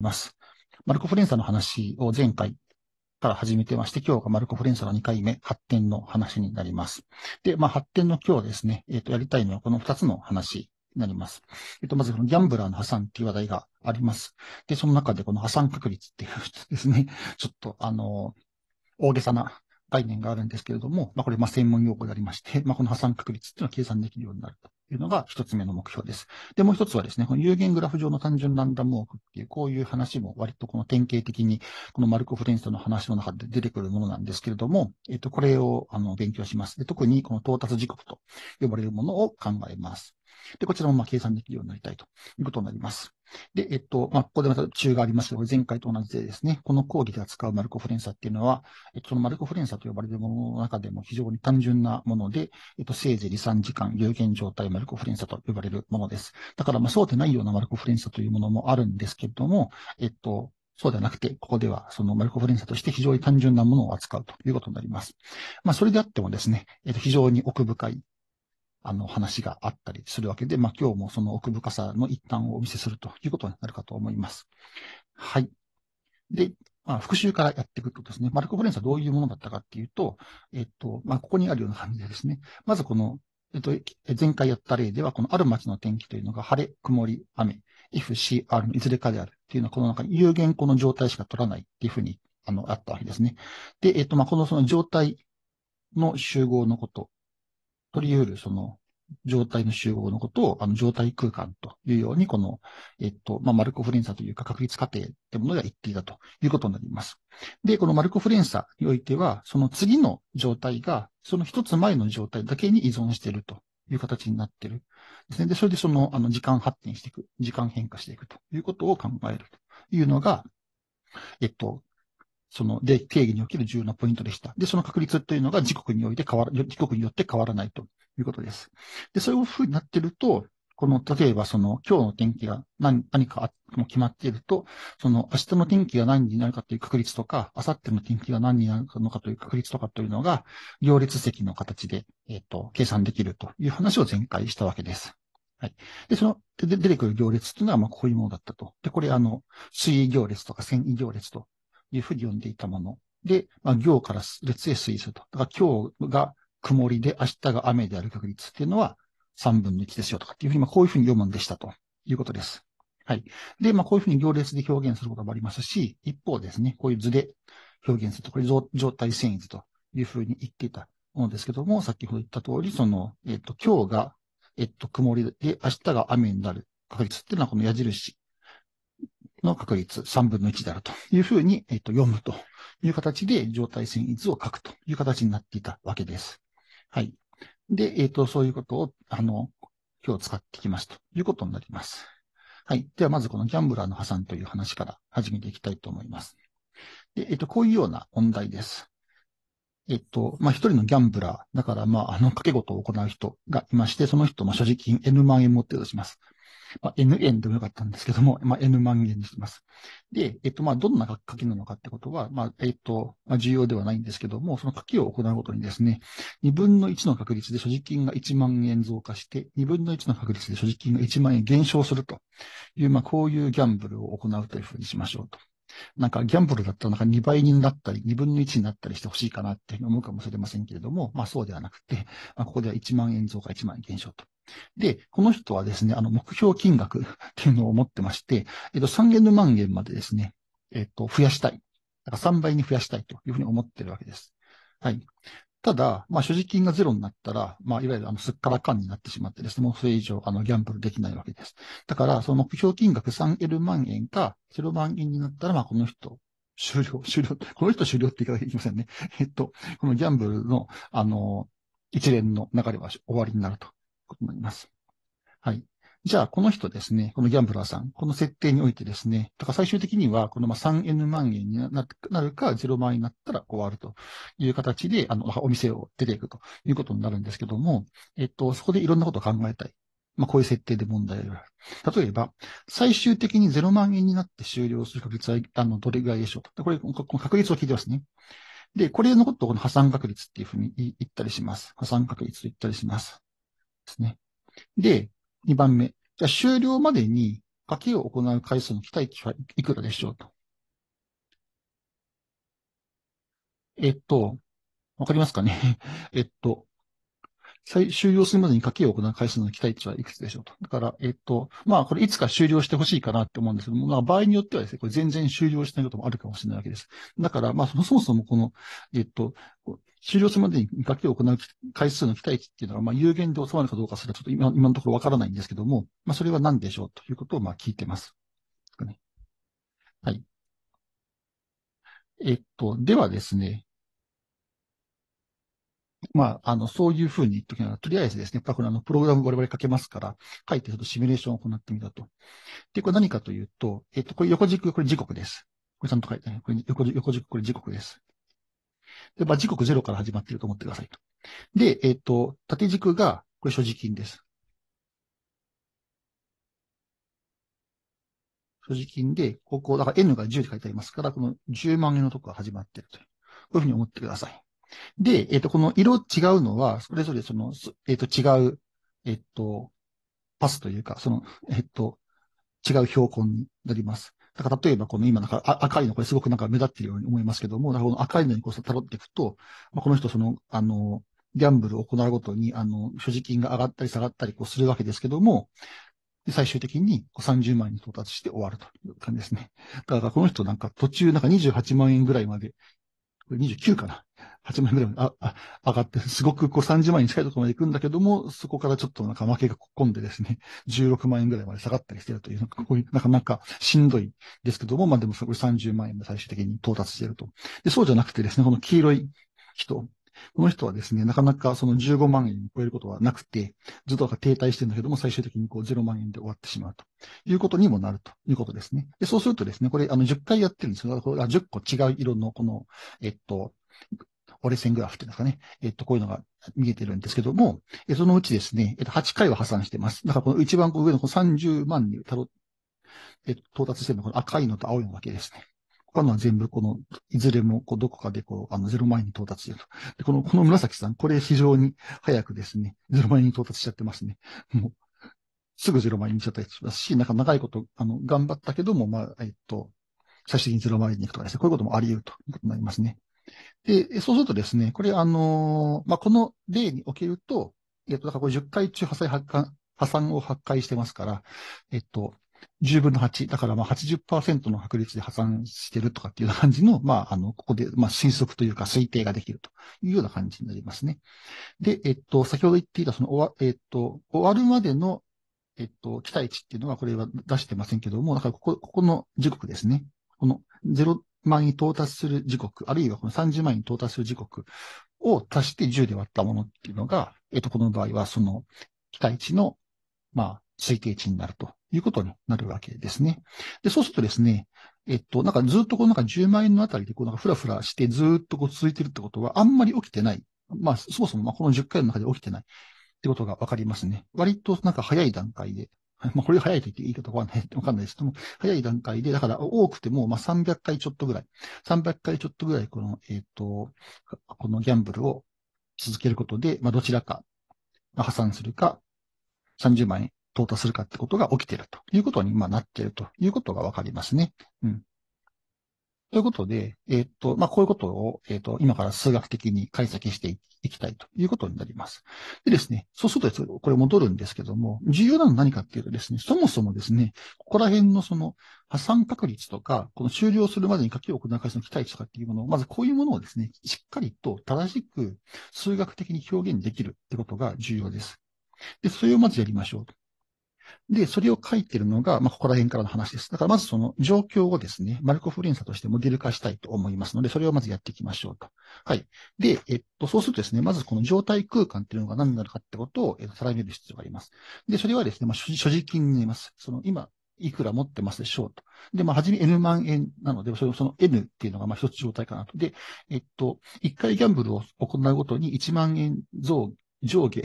ます。マルコ・フレンサの話を前回から始めてまして、今日がマルコ・フレンサの2回目、発展の話になります。で、まあ、発展の今日ですね、えっ、ー、と、やりたいのはこの2つの話になります。えっ、ー、と、まず、このギャンブラーの破産っていう話題があります。で、その中でこの破産確率っていうですね、ちょっと、あの、大げさな概念があるんですけれども、まあ、これ、まあ、専門用語でありまして、まあ、この破産確率っていうのは計算できるようになるというのが一つ目の目標です。で、もう一つはですね、この有限グラフ上の単純ランダムくっていう、こういう話も割とこの典型的に、このマルコ・フレンスの話の中で出てくるものなんですけれども、えっと、これを、あの、勉強します。で、特にこの到達時刻と呼ばれるものを考えます。で、こちらもまあ計算できるようになりたいということになります。で、えっと、まあ、ここでまた中がありますが、前回と同じでですね、この講義で扱うマルコ・フレンサっていうのは、えっと、そのマルコ・フレンサと呼ばれるものの中でも非常に単純なもので、えっと、せいぜい離散時間、有限状態、マルコ・フレンサと呼ばれるものです。だから、まあ、そうでないようなマルコ・フレンサというものもあるんですけれども、えっと、そうではなくて、ここでは、そのマルコ・フレンサとして非常に単純なものを扱うということになります。まあ、それであってもですね、えっと、非常に奥深いあの、話があったりするわけで、まあ、今日もその奥深さの一端をお見せするということになるかと思います。はい。で、まあ、復習からやっていくとですね、マルコ・フレンスはどういうものだったかっていうと、えっと、まあ、ここにあるような感じでですね、まずこの、えっと、前回やった例では、このある町の天気というのが晴れ、曇り、雨、f c, r のいずれかであるっていうのは、この中に有限個の状態しか取らないっていうふうに、あの、あったわけですね。で、えっと、まあ、このその状態の集合のこと取り得るその状態の集合のことを、あの、状態空間というように、この、えっと、まあ、マルコ・フレンサというか確率過程ってものが言っていたということになります。で、このマルコ・フレンサにおいては、その次の状態が、その一つ前の状態だけに依存しているという形になっている。ですね。で、それでその、あの、時間発展していく、時間変化していくということを考えるというのが、えっと、その、で、定義における重要なポイントでした。で、その確率というのが時刻において変わら、時刻によって変わらないということです。で、そういうふうになってると、この、例えばその、今日の天気が何、何かも決まっていると、その、明日の天気が何になるかという確率とか、明後日の天気が何になるのかという確率とかというのが、行列席の形で、えっ、ー、と、計算できるという話を前回したわけです。はい。で、その、で出てくる行列というのは、まあ、こういうものだったと。で、これ、あの、水位行列とか繊維行列というふうに呼んでいたもの。で、まあ、行から列へ推すると。だから今日が曇りで明日が雨である確率っていうのは3分の1ですよとかっていうふうに、まあ、こういうふうに読むんでしたということです。はい。で、まあ、こういうふうに行列で表現することもありますし、一方ですね、こういう図で表現すると、これ状態遷移図というふうに言っていたものですけども、先ほど言った通り、その、えっ、と、今日が、えっと、曇りで、明日が雨になる確率っていうのは、この矢印の確率3分の1であるというふうに、えっと、読むという形で状態遷移図を書くという形になっていたわけです。はい。で、えっ、と、そういうことを、あの、今日使ってきますということになります。はい。では、まずこのギャンブラーの破産という話から始めていきたいと思います。で、えっ、と、こういうような問題です。えっと、まあ、一人のギャンブラー、だから、まあ、あの、掛け事を行う人がいまして、その人、の所持金 N 万円持っているとします。まあ、n 円でもよかったんですけども、まあ、n 万円にします。で、えっと、まあ、どんな書きなのかってことは、まあ、えっと、まあ、重要ではないんですけども、その書きを行うごとにですね、2分の1の確率で所持金が1万円増加して、2分の1の確率で所持金が1万円減少するという、まあ、こういうギャンブルを行うというふうにしましょうと。なんかギャンブルだったらなんか2倍になったり、2分の1になったりしてほしいかなって思うかもしれませんけれども、まあそうではなくて、まあ、ここでは1万円増加、1万円減少とで、この人はですね、あの、目標金額っていうのを持ってまして、えっと、3元の万円までですね、えっと、増やしたい。だから3倍に増やしたいというふうに思ってるわけです。はい。ただ、まあ、所持金がゼロになったら、まあ、いわゆる、あの、すっからかんになってしまってですね、もうそれ以上、あの、ギャンブルできないわけです。だから、その目標金額 3L 万円か0万円になったら、まあ、この人、終了、終了、この人終了って言い方できませんね。えっと、このギャンブルの、あの、一連の流れは終わりになるとことになります。はい。じゃあ、この人ですね、このギャンブラーさん、この設定においてですね、だから最終的には、この 3N 万円になるか、0万円になったら終わるという形で、あの、お店を出ていくということになるんですけども、えっと、そこでいろんなことを考えたい。まあ、こういう設定で問題がある。例えば、最終的に0万円になって終了する確率は、あの、どれぐらいでしょうこれ、この確率を聞いてますね。で、これのことをこの破産確率っていうふうに言ったりします。破産確率と言ったりします。ですね。で、2番目。じゃあ終了までに書きを行う回数の期待値はいくらでしょうと。えっと、わかりますかね えっと、終了するまでに書きを行う回数の期待値はいくつでしょうと。だから、えっと、まあ、これいつか終了してほしいかなって思うんですけども、まあ、場合によってはですね、これ全然終了しないこともあるかもしれないわけです。だから、まあ、そもそもこの、えっと、終了するまでに書きを行う回数の期待値っていうのは、まあ、有限で収まるかどうかすらちょっと今、今のところわからないんですけども、まあ、それは何でしょうということを、まあ、聞いてます。はい。えっと、ではですね、まあ、あの、そういうふうに言っときながら、とりあえずですね、これあの、プログラム我々書けますから、書いてちょっとシミュレーションを行ってみたと。で、これ何かというと、えっと、これ横軸、これ時刻です。これちゃんと書いて、ね、これ横横軸、これ時刻です。で、まあ、時刻0から始まっていると思ってくださいと。で、えっと、縦軸が、これ所持金です。所持金で、ここ、だから N が10て書いてありますから、この10万円のとこが始まっているという。こういうふうに思ってください。で、えっ、ー、と、この色違うのは、それぞれその、えっ、ー、と、違う、えっ、ー、と、パスというか、その、えっと、違う標本になります。だから例えばこの今なんか赤いのこれすごくなんか目立ってるように思いますけども、この赤いのにこうたどっていくと、まあ、この人その、あの、ギャンブルを行うごとに、あの、所持金が上がったり下がったりこうするわけですけども、最終的に30万円に到達して終わるという感じですね。だからこの人なんか途中なんか28万円ぐらいまで、これ29かな8万円ぐらいああ上がって、すごくこう30万円近いところまで行くんだけども、そこからちょっとなんか負けが込んでですね、16万円ぐらいまで下がったりしてるという、なんかこういう、なかなかしんどいですけども、まあでもそこ30万円で最終的に到達していると。で、そうじゃなくてですね、この黄色い人、この人はですね、なかなかその15万円を超えることはなくて、ずっと停滞してるんだけども、最終的にこう0万円で終わってしまうということにもなるということですね。で、そうするとですね、これあの10回やってるんですよ。10個違う色のこの、えっと、折れ線グラフっていうんですかね。えっと、こういうのが見えてるんですけども、えそのうちですね、えっと、8回は破産してます。だからこの一番上のこの30万にたえっと、到達してるのはこの赤いのと青いのだけですね。他のは全部この、いずれもこうどこかでこう、あの、0万円に到達してると。で、この、この紫さん、これ非常に早くですね、0万円に到達しちゃってますね。もう、すぐ0万円にしちゃったりしますし、なんか長いこと、あの、頑張ったけども、まあ、えっと、最終的に0万円に行くとかですね、こういうこともあり得るということになりますね。で、そうするとですね、これ、あのー、まあ、この例におけると、えっと、だからこれ10回中破産破火破産を破壊してますから、えっと、10分の8、だからまあ80%の確率で破産してるとかっていう感じの、まあ、あの、ここで、まあ、推測というか推定ができるというような感じになりますね。で、えっと、先ほど言っていた、その、終わ、えっと、終わるまでの、えっと、期待値っていうのは、これは出してませんけども、だからここ、ここの時刻ですね。この0、万に到達する時刻、あるいはこの30万に到達する時刻を足して10で割ったものっていうのが、えっ、と、この場合はその期待値の、まあ、推定値になるということになるわけですね。で、そうするとですね、えっと、なんかずっとこのなんか10万円のあたりでこうなんかふらふらしてずっとこう続いてるってことはあんまり起きてない。まあ、そもそもまあこの10回の中で起きてないってことがわかりますね。割となんか早い段階で まあ、これ早いと言っていいかとうかはね、わかんないですけども、早い段階で、だから多くても、まあ、300回ちょっとぐらい、300回ちょっとぐらい、この、えっ、ー、と、このギャンブルを続けることで、まあ、どちらか、破産するか、30万円到達するかってことが起きてるということに、まあ、なってるということがわかりますね。うん。ということで、えっ、ー、と、まあ、こういうことを、えっ、ー、と、今から数学的に解析していきたいということになります。でですね、そうするとですこれ戻るんですけども、重要なのは何かっていうとですね、そもそもですね、ここら辺のその破産確率とか、この終了するまでに書き置く中での期待値とかっていうものを、まずこういうものをですね、しっかりと正しく数学的に表現できるってことが重要です。で、それをまずやりましょう。で、それを書いてるのが、まあ、ここら辺からの話です。だからまずその状況をですね、マルコ・フレンサとしてモデル化したいと思いますので、それをまずやっていきましょうと。はい。で、えっと、そうするとですね、まずこの状態空間っていうのが何なのかってことを、えっと、定める必要があります。で、それはですね、まあ、所持金になります。その今、いくら持ってますでしょうと。で、まあ、はじめ N 万円なので、そのその N っていうのが、まあ、一つ状態かなと。で、えっと、一回ギャンブルを行うごとに1万円増上下、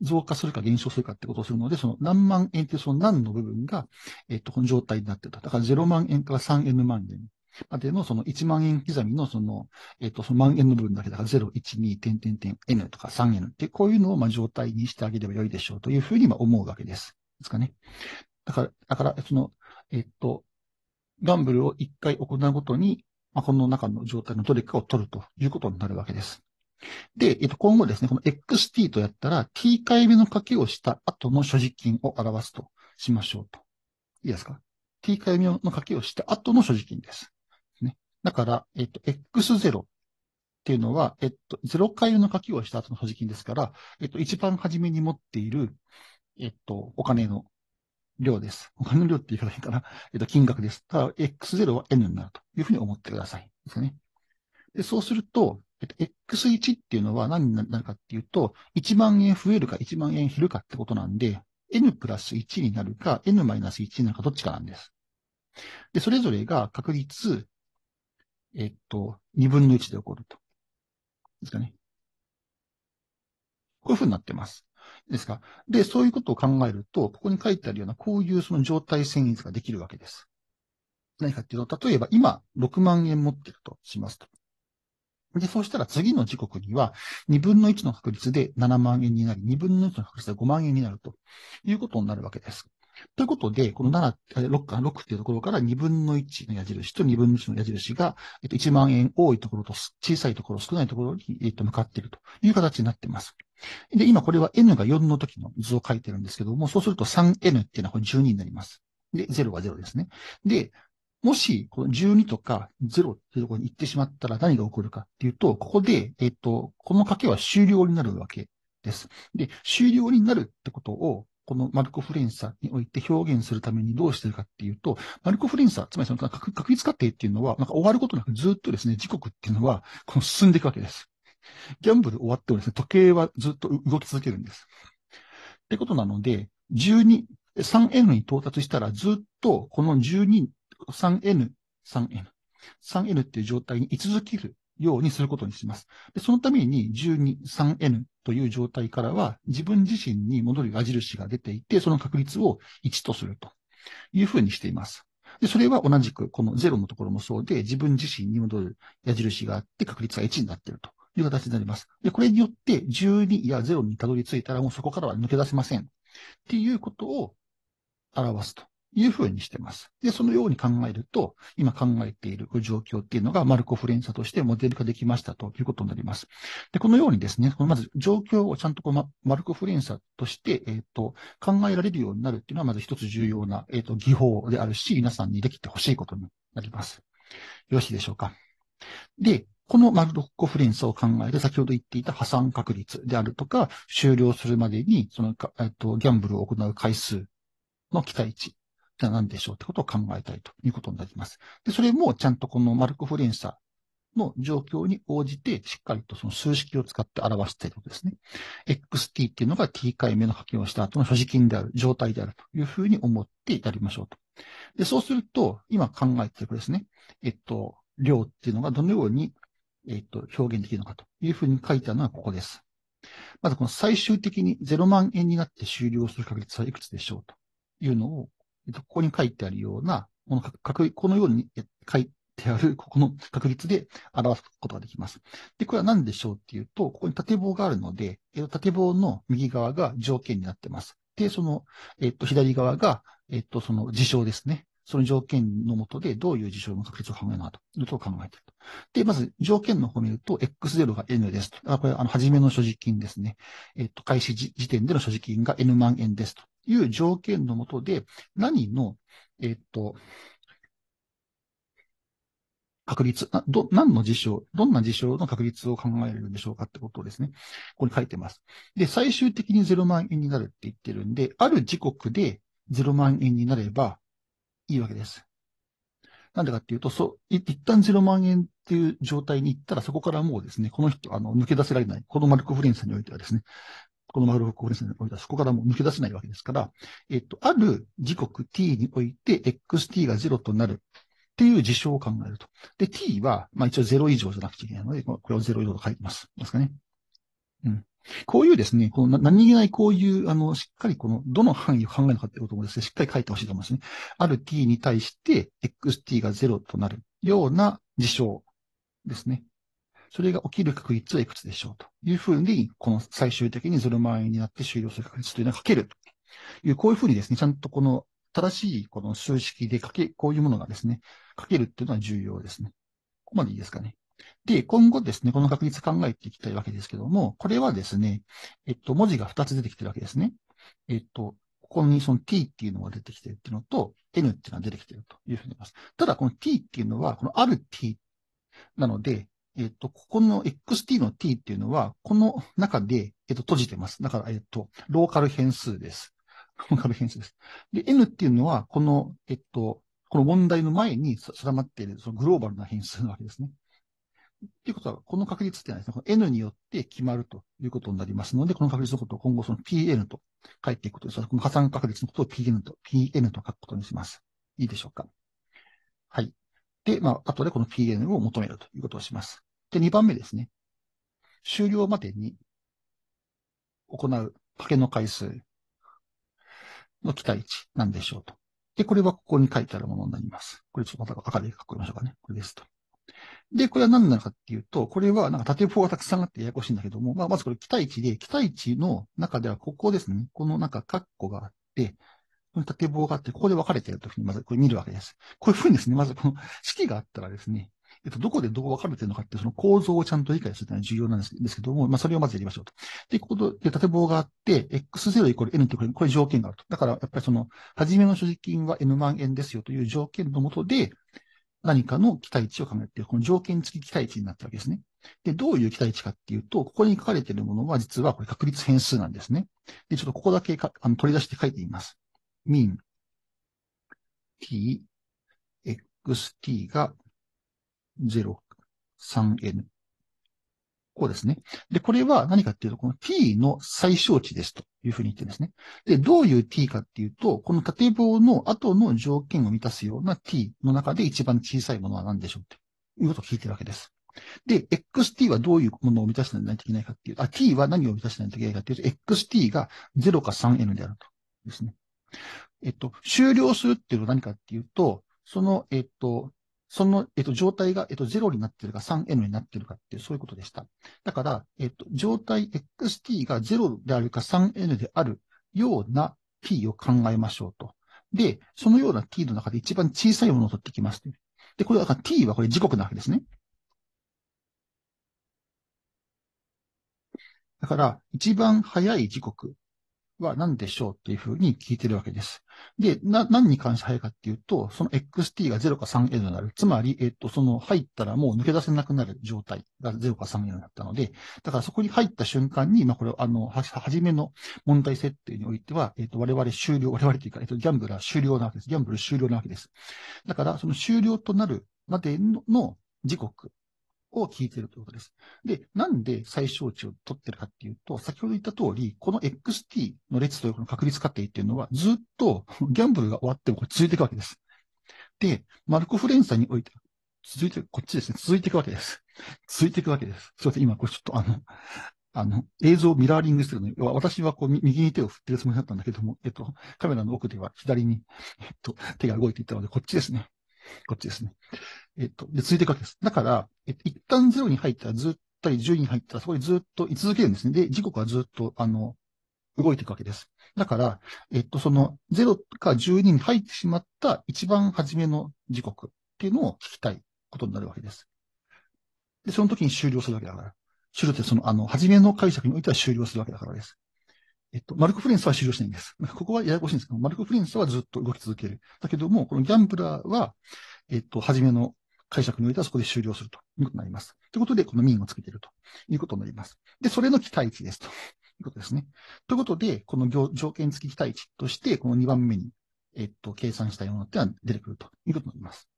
増加するか減少するかってことをするので、その何万円ってその何の部分が、えっと、この状態になってた。だから0万円から 3N 万円までのその1万円刻みのその、えっと、その万円の部分だけだから0、1、2、点点点 N とか 3N ってこういうのをまあ状態にしてあげればよいでしょうというふうにまあ思うわけです。ですかね。だから、だから、その、えっと、ガンブルを1回行うごとに、まあ、この中の状態のどれかを取るということになるわけです。で、えっと、今後ですね、この XT とやったら、t 回目の掛けをした後の所持金を表すとしましょうと。いいですか ?t 回目の掛けをした後の所持金です。ね。だから、えっと、x0 っていうのは、えっと、0回目の掛けをした後の所持金ですから、えっと、一番初めに持っている、えっと、お金の量です。お金の量って言い方いいかな。えっと、金額です。ただ、x0 は n になるというふうに思ってください。ですね。で、そうすると、えっと、X1 っていうのは何になるかっていうと、1万円増えるか1万円減るかってことなんで、n プラス1になるか n マイナス1になるかどっちかなんです。で、それぞれが確率、えっと、2分の1で起こると。ですかね。こういうふうになってます。ですか。で、そういうことを考えると、ここに書いてあるような、こういうその状態遷移図ができるわけです。何かっていうと、例えば今、6万円持ってるとしますと。で、そうしたら次の時刻には、2分の1の確率で7万円になり、2分の1の確率で5万円になるということになるわけです。ということで、この7、6か、6っていうところから2分の1の矢印と2分の1の矢印が、えっと、1万円多いところと小さいところ、少ないところに、えっと、向かっているという形になっています。で、今これは n が4の時の図を書いてるんですけども、そうすると 3n っていうのはこれ12になります。で、0は0ですね。で、もし、この12とか0っていうところに行ってしまったら何が起こるかっていうと、ここで、えっ、と、この賭けは終了になるわけです。で、終了になるってことを、このマルコ・フレンサにおいて表現するためにどうしてるかっていうと、マルコ・フレンサ、つまりその確率過程っていうのは、なんか終わることなくずっとですね、時刻っていうのは、この進んでいくわけです。ギャンブル終わってもですね、時計はずっと動き続けるんです。ってことなので、12、3N に到達したらずっとこの12 3N、3N、3N っていう状態に居続けるようにすることにします。でそのために12、3N という状態からは自分自身に戻る矢印が出ていて、その確率を1とするというふうにしています。で、それは同じく、この0のところもそうで、自分自身に戻る矢印があって、確率は1になっているという形になります。で、これによって、12や0にたどり着いたら、もうそこからは抜け出せません。っていうことを表すというふうにしてます。で、そのように考えると、今考えている状況っていうのが、マルコ・フレンサとしてモデル化できましたということになります。で、このようにですね、まず状況をちゃんとこのマルコ・フレンサとして、えっ、ー、と、考えられるようになるっていうのは、まず一つ重要な、えっ、ー、と、技法であるし、皆さんにできてほしいことになります。よろしいでしょうか。で、このマルコ・フレンサを考えて、先ほど言っていた破産確率であるとか、終了するまでに、その、えっと、ギャンブルを行う回数の期待値じゃあ何でしょうってことを考えたいということになります。で、それもちゃんとこのマルク・フレンサの状況に応じて、しっかりとその数式を使って表しているんですね。xt っていうのが t 回目の課金をした後の所持金である、状態であるというふうに思ってやりましょうと。で、そうすると、今考えているですね、えっと、量っていうのがどのように、えっと、表現できるのかというふうに書いたのはここです。まずこの最終的に0万円になって終了する確率はいくつでしょうというのをえっと、ここに書いてあるような、この確、このように書いてある、ここの確率で表すことができます。で、これは何でしょうっていうと、ここに縦棒があるので、えっと、縦棒の右側が条件になってます。で、その、えっと、左側が、えっと、その事象ですね。その条件のもとでどういう事象の確率を考えるのかということを考えていると。で、まず条件の方を見ると、X0 が N ですと。あこれ、あの、初めの所持金ですね。えっと、開始時点での所持金が N 万円ですという条件のもとで、何の、えっと、確率、ど、何の事象、どんな事象の確率を考えるんでしょうかってことをですね、ここに書いてます。で、最終的に0万円になるって言ってるんで、ある時刻で0万円になれば、いいわけです。なんでかっていうと、そう、一旦0万円っていう状態に行ったら、そこからもうですね、この人、あの、抜け出せられない。このマルコ・フレンスにおいてはですね、このマルコ・フレンスにおいては、そこからもう抜け出せないわけですから、えっと、ある時刻 t において、xt が0となるっていう事象を考えると。で、t は、まあ一応0以上じゃなくちゃいけないので、これを0以上と書いてます。ますかね。うん。こういうですね、この何気ないこういう、あの、しっかりこの、どの範囲を考えるのかってこともですね、しっかり書いてほしいと思いますね。ある t に対して、xt が0となるような事象ですね。それが起きる確率はいくつでしょうというふうに、この最終的に0万円になって終了する確率というのは書けるという、こういうふうにですね、ちゃんとこの正しいこの数式で書け、こういうものがですね、書けるっていうのは重要ですね。ここまでいいですかね。で、今後ですね、この確率考えていきたいわけですけども、これはですね、えっと、文字が2つ出てきてるわけですね。えっと、ここにその t っていうのが出てきてるっていうのと、n っていうのが出てきてるというふうに言います。ただ、この t っていうのは、このある t なので、えっと、ここの xt の t っていうのは、この中で、えっと、閉じてます。だから、えっと、ローカル変数です。ローカル変数です。で、n っていうのは、この、えっと、この問題の前に定まっている、そのグローバルな変数なわけですね。っていうことは、この確率っていのはですね、この N によって決まるということになりますので、この確率のことを今後その PN と書いていくことです。この加算確率のことを PN と、PN と書くことにします。いいでしょうか。はい。で、まあ、後でこの PN を求めるということをします。で、2番目ですね。終了までに行う掛けの回数の期待値なんでしょうと。で、これはここに書いてあるものになります。これちょっとまた赤で書きましょうかね。これですと。で、これは何なのかっていうと、これはなんか縦棒がたくさんあってややこしいんだけども、まあ、まずこれ期待値で、期待値の中ではここですね。このなんかカッコがあって、この縦棒があって、ここで分かれているというふうに、まずこれ見るわけです。こういうふうにですね、まずこの式があったらですね、えっと、どこでどう分かれてるのかっていうその構造をちゃんと理解するのは重要なんですけども、まあ、それをまずやりましょうと。で、ここで縦棒があって、x0 イコール n という、これ条件があると。だから、やっぱりその、初めの所持金は n 万円ですよという条件のもとで、何かの期待値を考えている。この条件付き期待値になったわけですね。で、どういう期待値かっていうと、ここに書かれているものは実はこれ確率変数なんですね。で、ちょっとここだけかあの取り出して書いてみます。m i n t, xt が 0, 3n こうですね。で、これは何かっていうと、この t の最小値ですというふうに言ってるんですね。で、どういう t かっていうと、この縦棒の後の条件を満たすような t の中で一番小さいものは何でしょうということを聞いてるわけです。で、xt はどういうものを満たてないといけないかっていう、あ、t は何を満たてないといけないかっていうと、xt が0か 3n であると。ですね。えっと、終了するっていうのは何かっていうと、その、えっと、その、えっと、状態が、えっと、0になってるか 3n になってるかっていう、そういうことでした。だから、えっと、状態 xt が0であるか 3n であるような t を考えましょうと。で、そのような t の中で一番小さいものを取ってきます、で、これ、は t はこれ時刻なわけですね。だから、一番早い時刻は何でしょうっていうふうに聞いてるわけです。で、な、何に関して早いかっていうと、その XT が0か 3L になる。つまり、えっ、と、その入ったらもう抜け出せなくなる状態が0か 3L になったので、だからそこに入った瞬間に、まあ、これは、あの、は、じめの問題設定においては、えっ、と、我々終了、我々というか、えっ、と、ギャンブルは終了なわけです。ギャンブル終了なわけです。だから、その終了となるまでの時刻を聞いてるということです。で、なんで最小値を取ってるかっていうと、先ほど言った通り、この XT の列というこの確率過程っていうのは、ずっとギャンブルが終わっても続いていくわけです。で、マルコフ連鎖において、続いて、こっちですね、続いていくわけです。続いていくわけです。すいません、今これちょっとあの、あの、映像をミラーリングしてるのに、私はこう、右に手を振ってるつもりだったんだけども、えっと、カメラの奥では左に、えっと、手が動いていたので、こっちですね。こっちですね。えっと、で、続いていくわけです。だから、え一旦0に入ったらずっとり10に入ったら、そこでずっと居続けるんですね。で、時刻はずっと、あの、動いていくわけです。だから、えっと、その0か12に入ってしまった一番初めの時刻っていうのを聞きたいことになるわけです。で、その時に終了するわけだから。終了ってその、あの、初めの解釈においては終了するわけだからです。えっと、マルク・フレンスは終了しないんです。ここはややこしいんですけど、マルク・フレンスはずっと動き続ける。だけども、このギャンブラーは、えっと、初めの解釈においてはそこで終了するということになります。ということで、この民をつけているということになります。で、それの期待値ですということですね。ということで、この条件付き期待値として、この2番目に、えっと、計算したようなってのは出てくるということになります。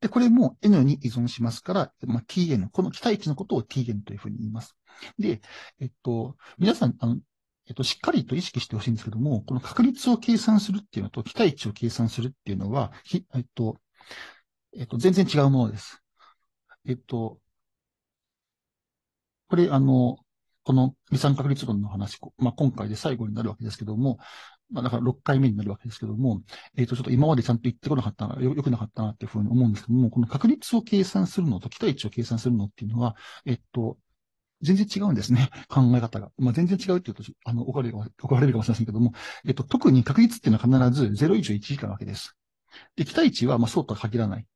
で、これも N に依存しますから、まあ、Tn、この期待値のことを Tn というふうに言います。で、えっと、皆さん、あの、えっと、しっかりと意識してほしいんですけども、この確率を計算するっていうのと、期待値を計算するっていうのは、ひえっと、えっと、全然違うものです。えっと、これ、あの、この二三確率論の話、まあ、今回で最後になるわけですけども、まあ、だから6回目になるわけですけども、えっ、ー、と、ちょっと今までちゃんと言ってこなかったな、よ、よくなかったなっていうふうに思うんですけども、この確率を計算するのと期待値を計算するのっていうのは、えっ、と、全然違うんですね。考え方が。まあ、全然違うっていうと、あの、怒られる、怒られるかもしれませんけども、えっと、特に確率っていうのは必ず0以上1以下なわけです。で、期待値は、まあ、そうとは限らない。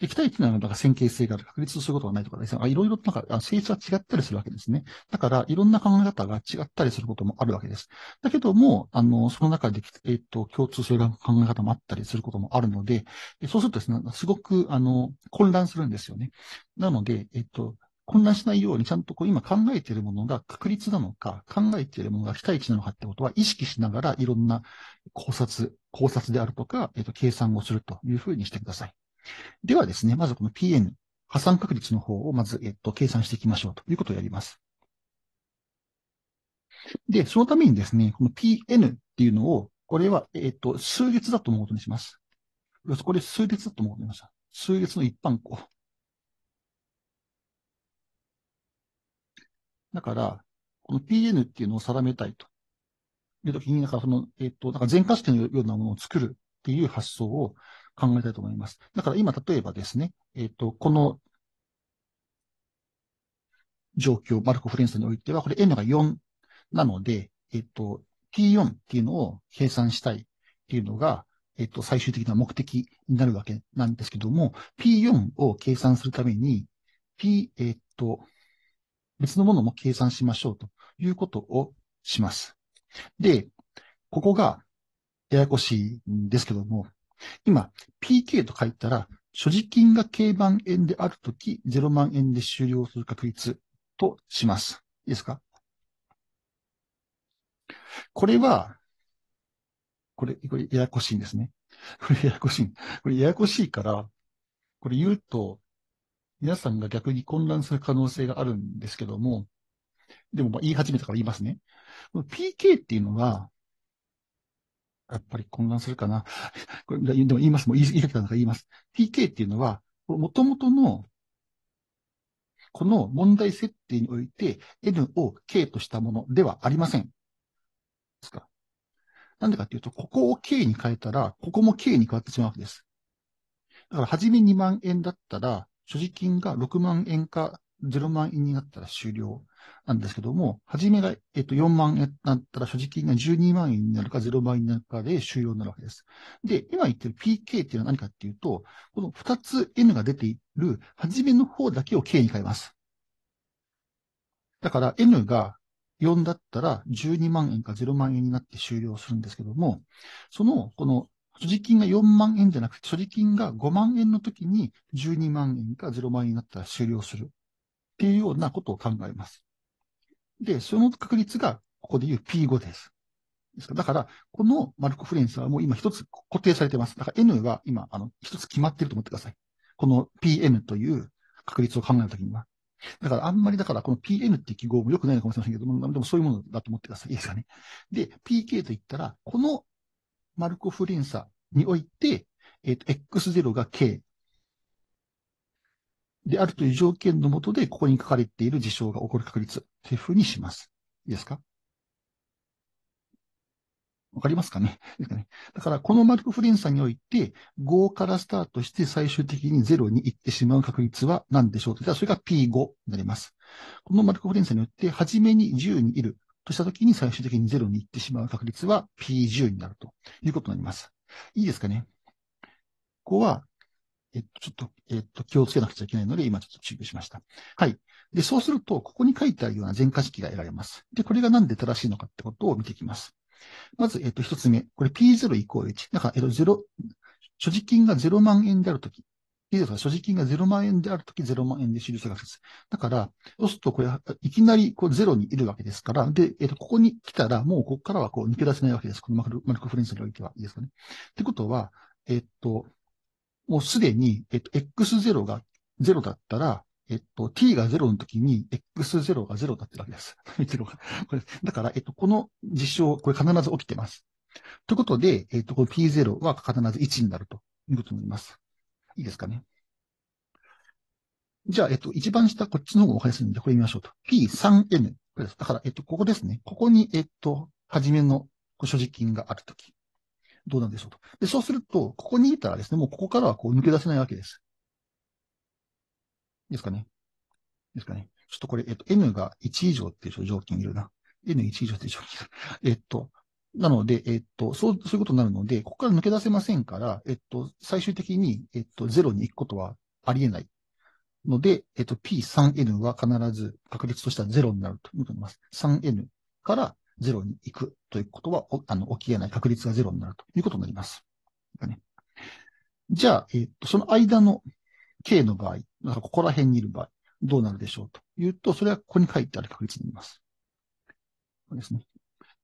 で、期待値なのだから線形性がある、確率することがないとかですね、あいろいろなんか性質は違ったりするわけですね。だから、いろんな考え方が違ったりすることもあるわけです。だけども、あの、その中で、えっと、共通性が考え方もあったりすることもあるので、そうするとですね、すごく、あの、混乱するんですよね。なので、えっと、混乱しないようにちゃんとこう今考えているものが確率なのか、考えているものが非対値なのかってことは意識しながらいろんな考察、考察であるとか、えっ、と、計算をするというふうにしてください。ではですね、まずこの PN、破産確率の方をまず、えっ、と、計算していきましょうということをやります。で、そのためにですね、この PN っていうのを、これは、えっ、と、数列だと思うことにします。これ数列だと思うことにしました。数列の一般項。だから、この PN っていうのを定めたいと。いうときに、なんかその、えっ、と、なんか全化式のようなものを作るっていう発想を考えたいと思います。だから今、例えばですね、えっ、と、この状況、マルコ・フレンスにおいては、これ N が4なので、えっ、と、T4 っていうのを計算したいっていうのが、えっ、と、最終的な目的になるわけなんですけども、P4 を計算するために、P、えっ、と、別のものも計算しましょうということをします。で、ここがややこしいんですけども、今、PK と書いたら、所持金が軽万円であるとき、0万円で終了する確率とします。いいですかこれは、これ、これややこしいんですね。これややこしい。これややこしいから、これ言うと、皆さんが逆に混乱する可能性があるんですけども、でもまあ言い始めたから言いますね。PK っていうのは、やっぱり混乱するかな。これでも言います。もう言いかけたのから言います。PK っていうのは、もともとの、この問題設定において N を K としたものではありません。ですか。なんでかっていうと、ここを K に変えたら、ここも K に変わってしまうわけです。だから、はじめ2万円だったら、所持金が6万円か0万円になったら終了なんですけども、初めが、えっと、4万円だったら所持金が12万円になるか0万円になるかで終了になるわけです。で、今言ってる PK っていうのは何かっていうと、この2つ N が出ている初めの方だけを K に変えます。だから N が4だったら12万円か0万円になって終了するんですけども、その、この所持金が4万円じゃなくて、所持金が5万円の時に12万円か0万円になったら終了する。っていうようなことを考えます。で、その確率が、ここで言う P5 です。ですかだから、このマルコフレンスはもう今一つ固定されてます。だから N は今、あの、一つ決まってると思ってください。この PN という確率を考えるときには。だから、あんまりだから、この PN って記号も良くないのかもしれませんけども、でもそういうものだと思ってください。いいですかね。で、PK と言ったら、このマルコフンサにおいて、えっ、ー、と、x0 が k であるという条件のもとで、ここに書かれている事象が起こる確率というふうにします。いいですかわかりますかねかね。だから、このマルコフンサにおいて、5からスタートして最終的に0に行ってしまう確率は何でしょうと。それが P5 になります。このマルコフンサによって、初めに10にいるとしたときに最終的に0に行ってしまう確率は P10 になるということになります。いいですかねここは、えっと、ちょっと、えっと、気をつけなくちゃいけないので、今ちょっと注意しました。はい。で、そうすると、ここに書いてあるような全化式が得られます。で、これがなんで正しいのかってことを見ていきます。まず、えっと、一つ目。これ P0 イコール1。だから、えっと、0、所持金が0万円であるとき。いいですか所持金が0万円であるとき0万円で支給されます。だから、そうするとこれ、いきなりこうゼロにいるわけですから、で、えっ、ー、と、ここに来たら、もうここからはこう抜け出せないわけです。このマクロマルフレンズにおいてはいいですかね。ってことは、えっ、ー、と、もうすでに、えっ、ー、と、X0 が0だったら、えっと、t が0の時に x0 が0だってるわけです。だから、えっと、この事象、これ必ず起きてます。ということで、えっと、この p0 は必ず1になるということになります。いいですかね。じゃあ、えっと、一番下、こっちの方が分かりやすいんで、これ見ましょうと。P3N。これです。だから、えっと、ここですね。ここに、えっと、はじめの所持金があるとき。どうなんでしょうと。で、そうすると、ここにいたらですね、もうここからはこう抜け出せないわけです。いいですかね。いいですかね。ちょっとこれ、えっと、N が1以上っていう条件いるな。N1 以上っていう条件いる。えっと、なので、えっと、そう、そういうことになるので、ここから抜け出せませんから、えっと、最終的に、えっと、0に行くことはありえない。ので、えっと、P3N は必ず確率としては0になるということになります。3N から0に行くということは、あの、起きえない確率が0になるということになります。ね、じゃあ、えっと、その間の K の場合、だからここら辺にいる場合、どうなるでしょうというと、それはここに書いてある確率になります。ですね。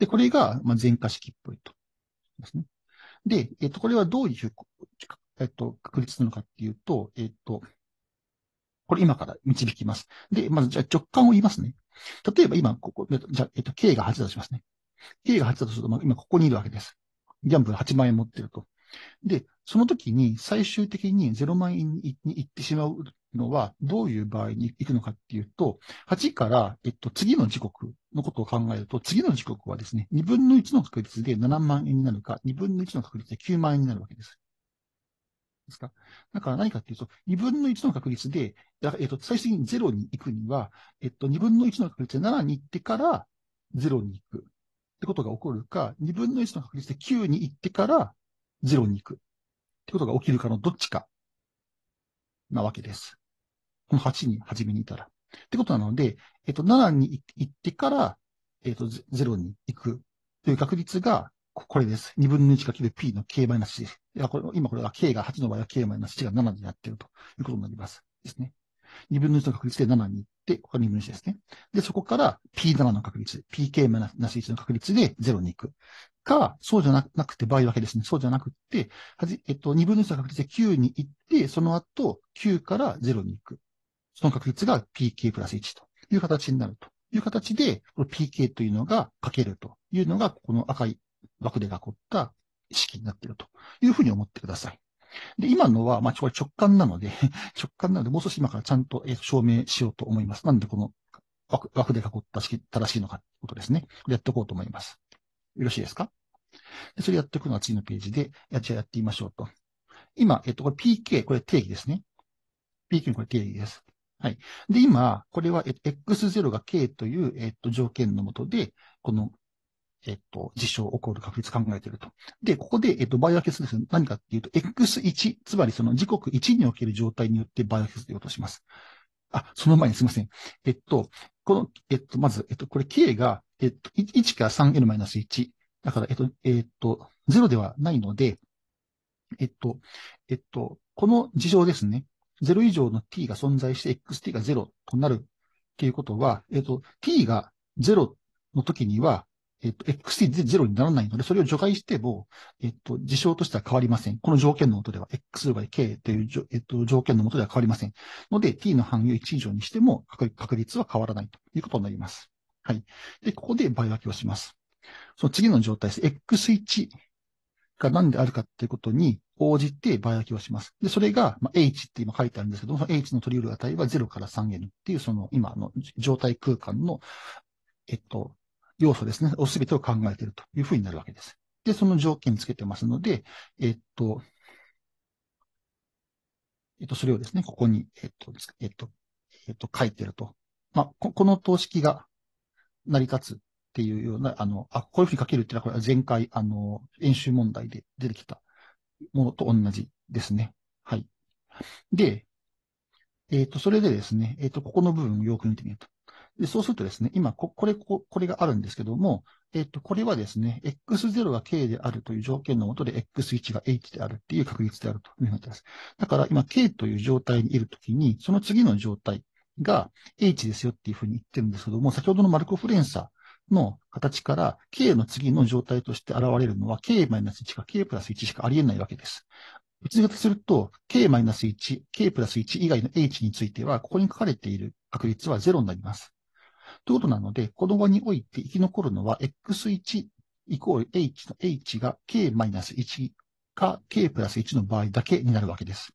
で、これが、まあ、全化式っぽいと。ですね。で、えっ、と、これはどういう、えっ、と、確率なのかっていうと、えっ、と、これ今から導きます。で、まず、じゃあ直感を言いますね。例えば今、ここ、じゃあ、えっ、と、K が8だとしますね。K が8だとすると、まあ、今ここにいるわけです。ギャンブル8万円持ってると。で、その時に最終的に0万円に行ってしまうのはどういう場合に行くのかっていうと、8から、えっと、次の時刻のことを考えると、次の時刻はですね、2分の1の確率で7万円になるか、2分の1の確率で9万円になるわけです。ですかだから何かっていうと、2分の1の確率で、えっと、最終的に0に行くには、えっと、2分の1の確率で7に行ってから0に行くってことが起こるか、2分の1の確率で9に行ってから0に行くってことが起きるかのどっちかなわけです。この8に初めにいたら。ってことなので、えっと、7に行ってから、えっと、0に行くという確率が、これです。2分の1る p の k マイナスや、これ今これは k が8の場合は k マイナス1が7になっているということになります。ですね。2分の1の確率で7に行って、ここが2分の1ですね。で、そこから P7 の確率、PK マイナス1の確率で0に行く。か、そうじゃなくて、場合分けですね。そうじゃなくて、はじ、えっと、2分の1の確率で9に行って、その後、9から0に行く。その確率が pk プラス1という形になるという形で、この pk というのが書けるというのが、この赤い枠で囲った式になっているというふうに思ってください。で、今のは、まあ、直感なので 直感なので、もう少し今からちゃんと証明しようと思います。なんで、この枠枠で囲った式、正しいのかということですね。これやっておこうと思います。よろしいですかでそれやっていくのは次のページで、やじゃあやってみましょうと。今、えっと、これ PK、これ定義ですね。PK のこれ定義です。はい。で、今、これは、えっと、X0 が K という、えっと、条件のもとで、この、えっと、事象起こる確率考えてると。で、ここで、えっと、バイオケスです。何かっていうと、X1、つまりその時刻1における状態によってバイオケスで落とします。あ、その前にすいません。えっと、この、えっと、まず、えっと、これ K が、えっと、1から 3N-1。だから、えっと、えっと、0ではないので、えっと、えっと、この事象ですね。0以上の t が存在して xt が0となるっていうことは、えっ、ー、と、t が0の時には、えっ、ー、と、xt0 にならないので、それを除外しても、えっ、ー、と、事象としては変わりません。この条件のもとでは、x by k という、えと、条件のもとでは変わりません。ので、t の範囲を1以上にしても確率は変わらないということになります。はい。で、ここで倍分けをします。その次の状態です。x1 が何であるかっていうことに応じて場合分きをします。で、それが、まあ、H って今書いてあるんですけども、H の取り得る値は0から 3N っていうその今の状態空間の、えっと、要素ですね、す全てを考えているというふうになるわけです。で、その条件つけてますので、えっと、えっと、それをですね、ここに、えっと、えっと、えっと、書いてると。まあ、この等式が成り立つっていうような、あの、あ、こういうふうに書けるっていうのは、これは前回、あの、演習問題で出てきたものと同じですね。はい。で、えっ、ー、と、それでですね、えっ、ー、と、ここの部分をよく見てみると。で、そうするとですね、今、こ、これ、こ、これがあるんですけども、えっ、ー、と、これはですね、x0 が k であるという条件のもとで、x1 が h であるっていう確率であるというふうになっています。だから、今、k という状態にいるときに、その次の状態が h ですよっていうふうに言ってるんですけども、先ほどのマルコ・フレンサー、の形から K の次の状態として現れるのは K-1 か K プラス1しかあり得ないわけです。別理学すると K-1、K プラス1以外の H については、ここに書かれている確率は0になります。ということなので、この場において生き残るのは X1 イコール H の H が K-1 か K プラス1の場合だけになるわけです。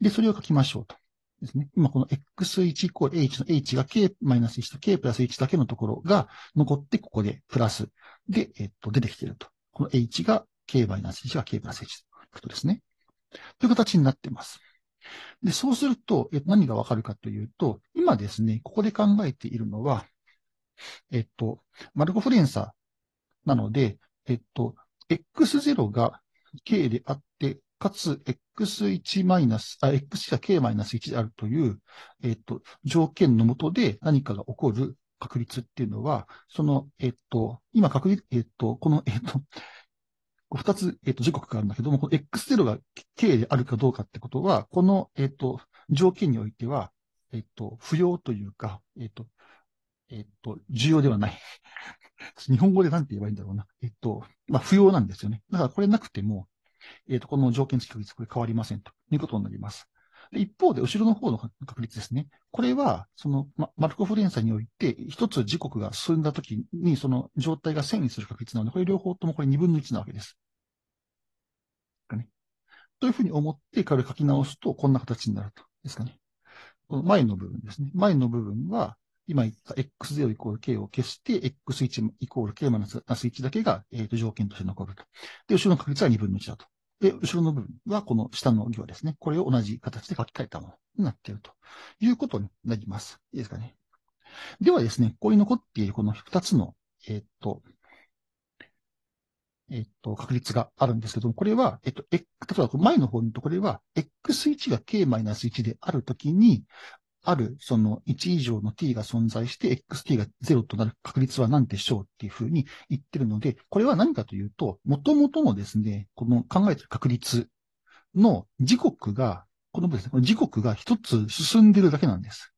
で、それを書きましょうと。ですね。今この x1 イコール h の h が k マイナス1と k プラス1だけのところが残って、ここでプラスで、えっと、出てきていると。この h が k マイナス1が k プラス1ということですね。という形になっています。で、そうすると、えっと、何がわかるかというと、今ですね、ここで考えているのは、えっと、マルコフレンサなので、えっと、x0 が k であっかつ x1 マイナス、あ、x が k マイナス1であるという、えっ、ー、と、条件のもとで何かが起こる確率っていうのは、その、えっ、ー、と、今確率、えっ、ー、と、この、えっ、と、二つ、えっ、と、時刻があるんだけども、この x0 が k であるかどうかってことは、この、えっ、と、条件においては、えっ、と、不要というか、えっ、と、えっ、と、重要ではない。日本語で何て言えばいいんだろうな。えっ、と、まあ、不要なんですよね。だからこれなくても、えっ、ー、と、この条件付き確率、これ変わりませんということになります。で一方で、後ろの方の確率ですね。これは、その、ま、マルコフ連鎖において、一つ時刻が進んだ時に、その状態が遷移する確率なので、これ両方ともこれ2分の1なわけです。ね。というふうに思って、これ書き直すと、こんな形になると。ですかね。この前の部分ですね。前の部分は、今言った x0 イコール k を消して、x1 イコール k マイナス1だけが、えっと条件として残ると。で、後ろの確率は2分の1だと。で、後ろの部分はこの下の行ですね。これを同じ形で書き換えたものになっているということになります。いいですかね。ではですね、ここに残っているこの2つの、えっ、ー、と、えっ、ー、と、確率があるんですけども、これは、えっ、ー、と、例えば前の方にとこれは、x1 が k-1 であるときに、あるその1以上の t が存在して xt が0となる確率は何でしょうっていうふうに言ってるので、これは何かというと、元々のですね、この考えてる確率の時刻が、このですね、この時刻が一つ進んでるだけなんです。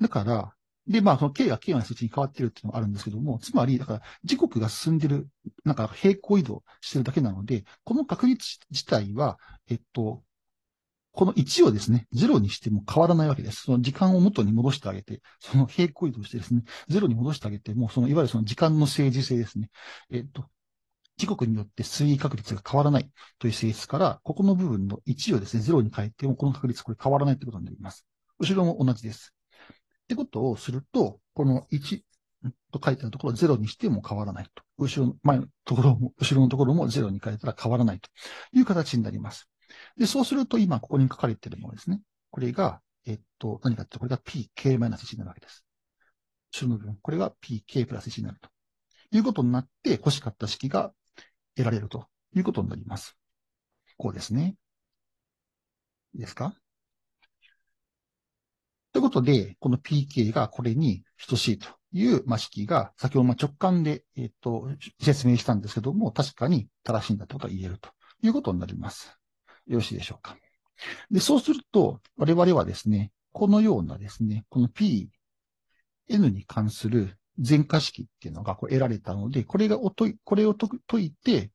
だから、で、まあ、その k が k の数値に変わってるっていうのがあるんですけども、つまり、だから、時刻が進んでる、なんか平行移動してるだけなので、この確率自体は、えっと、この1をですね、0にしても変わらないわけです。その時間を元に戻してあげて、その平行移動してですね、0に戻してあげて、もうその、いわゆるその時間の政治性ですね。えっと、時刻によって推移確率が変わらないという性質から、ここの部分の1をですね、0に変えても、この確率これ変わらないということになります。後ろも同じです。ってことをすると、この1、と書いてあるところを0にしても変わらないと。後ろの、前のところも、後ろのところも0に変えたら変わらないという形になります。で、そうすると今ここに書かれているものですね。これが、えっと、何かってこれが pk-1 になるわけです。後ろの部分、これが pk プラス1になると。いうことになって欲しかった式が得られるということになります。こうですね。いいですかということで、この pk がこれに等しいという、まあ、式が、先ほどま直感で、えっ、と、説明したんですけども、確かに正しいんだということが言えるということになります。よろしいでしょうか。で、そうすると、我々はですね、このようなですね、この P、N に関する全化式っていうのがこう得られたので、これがおとこれを解いて、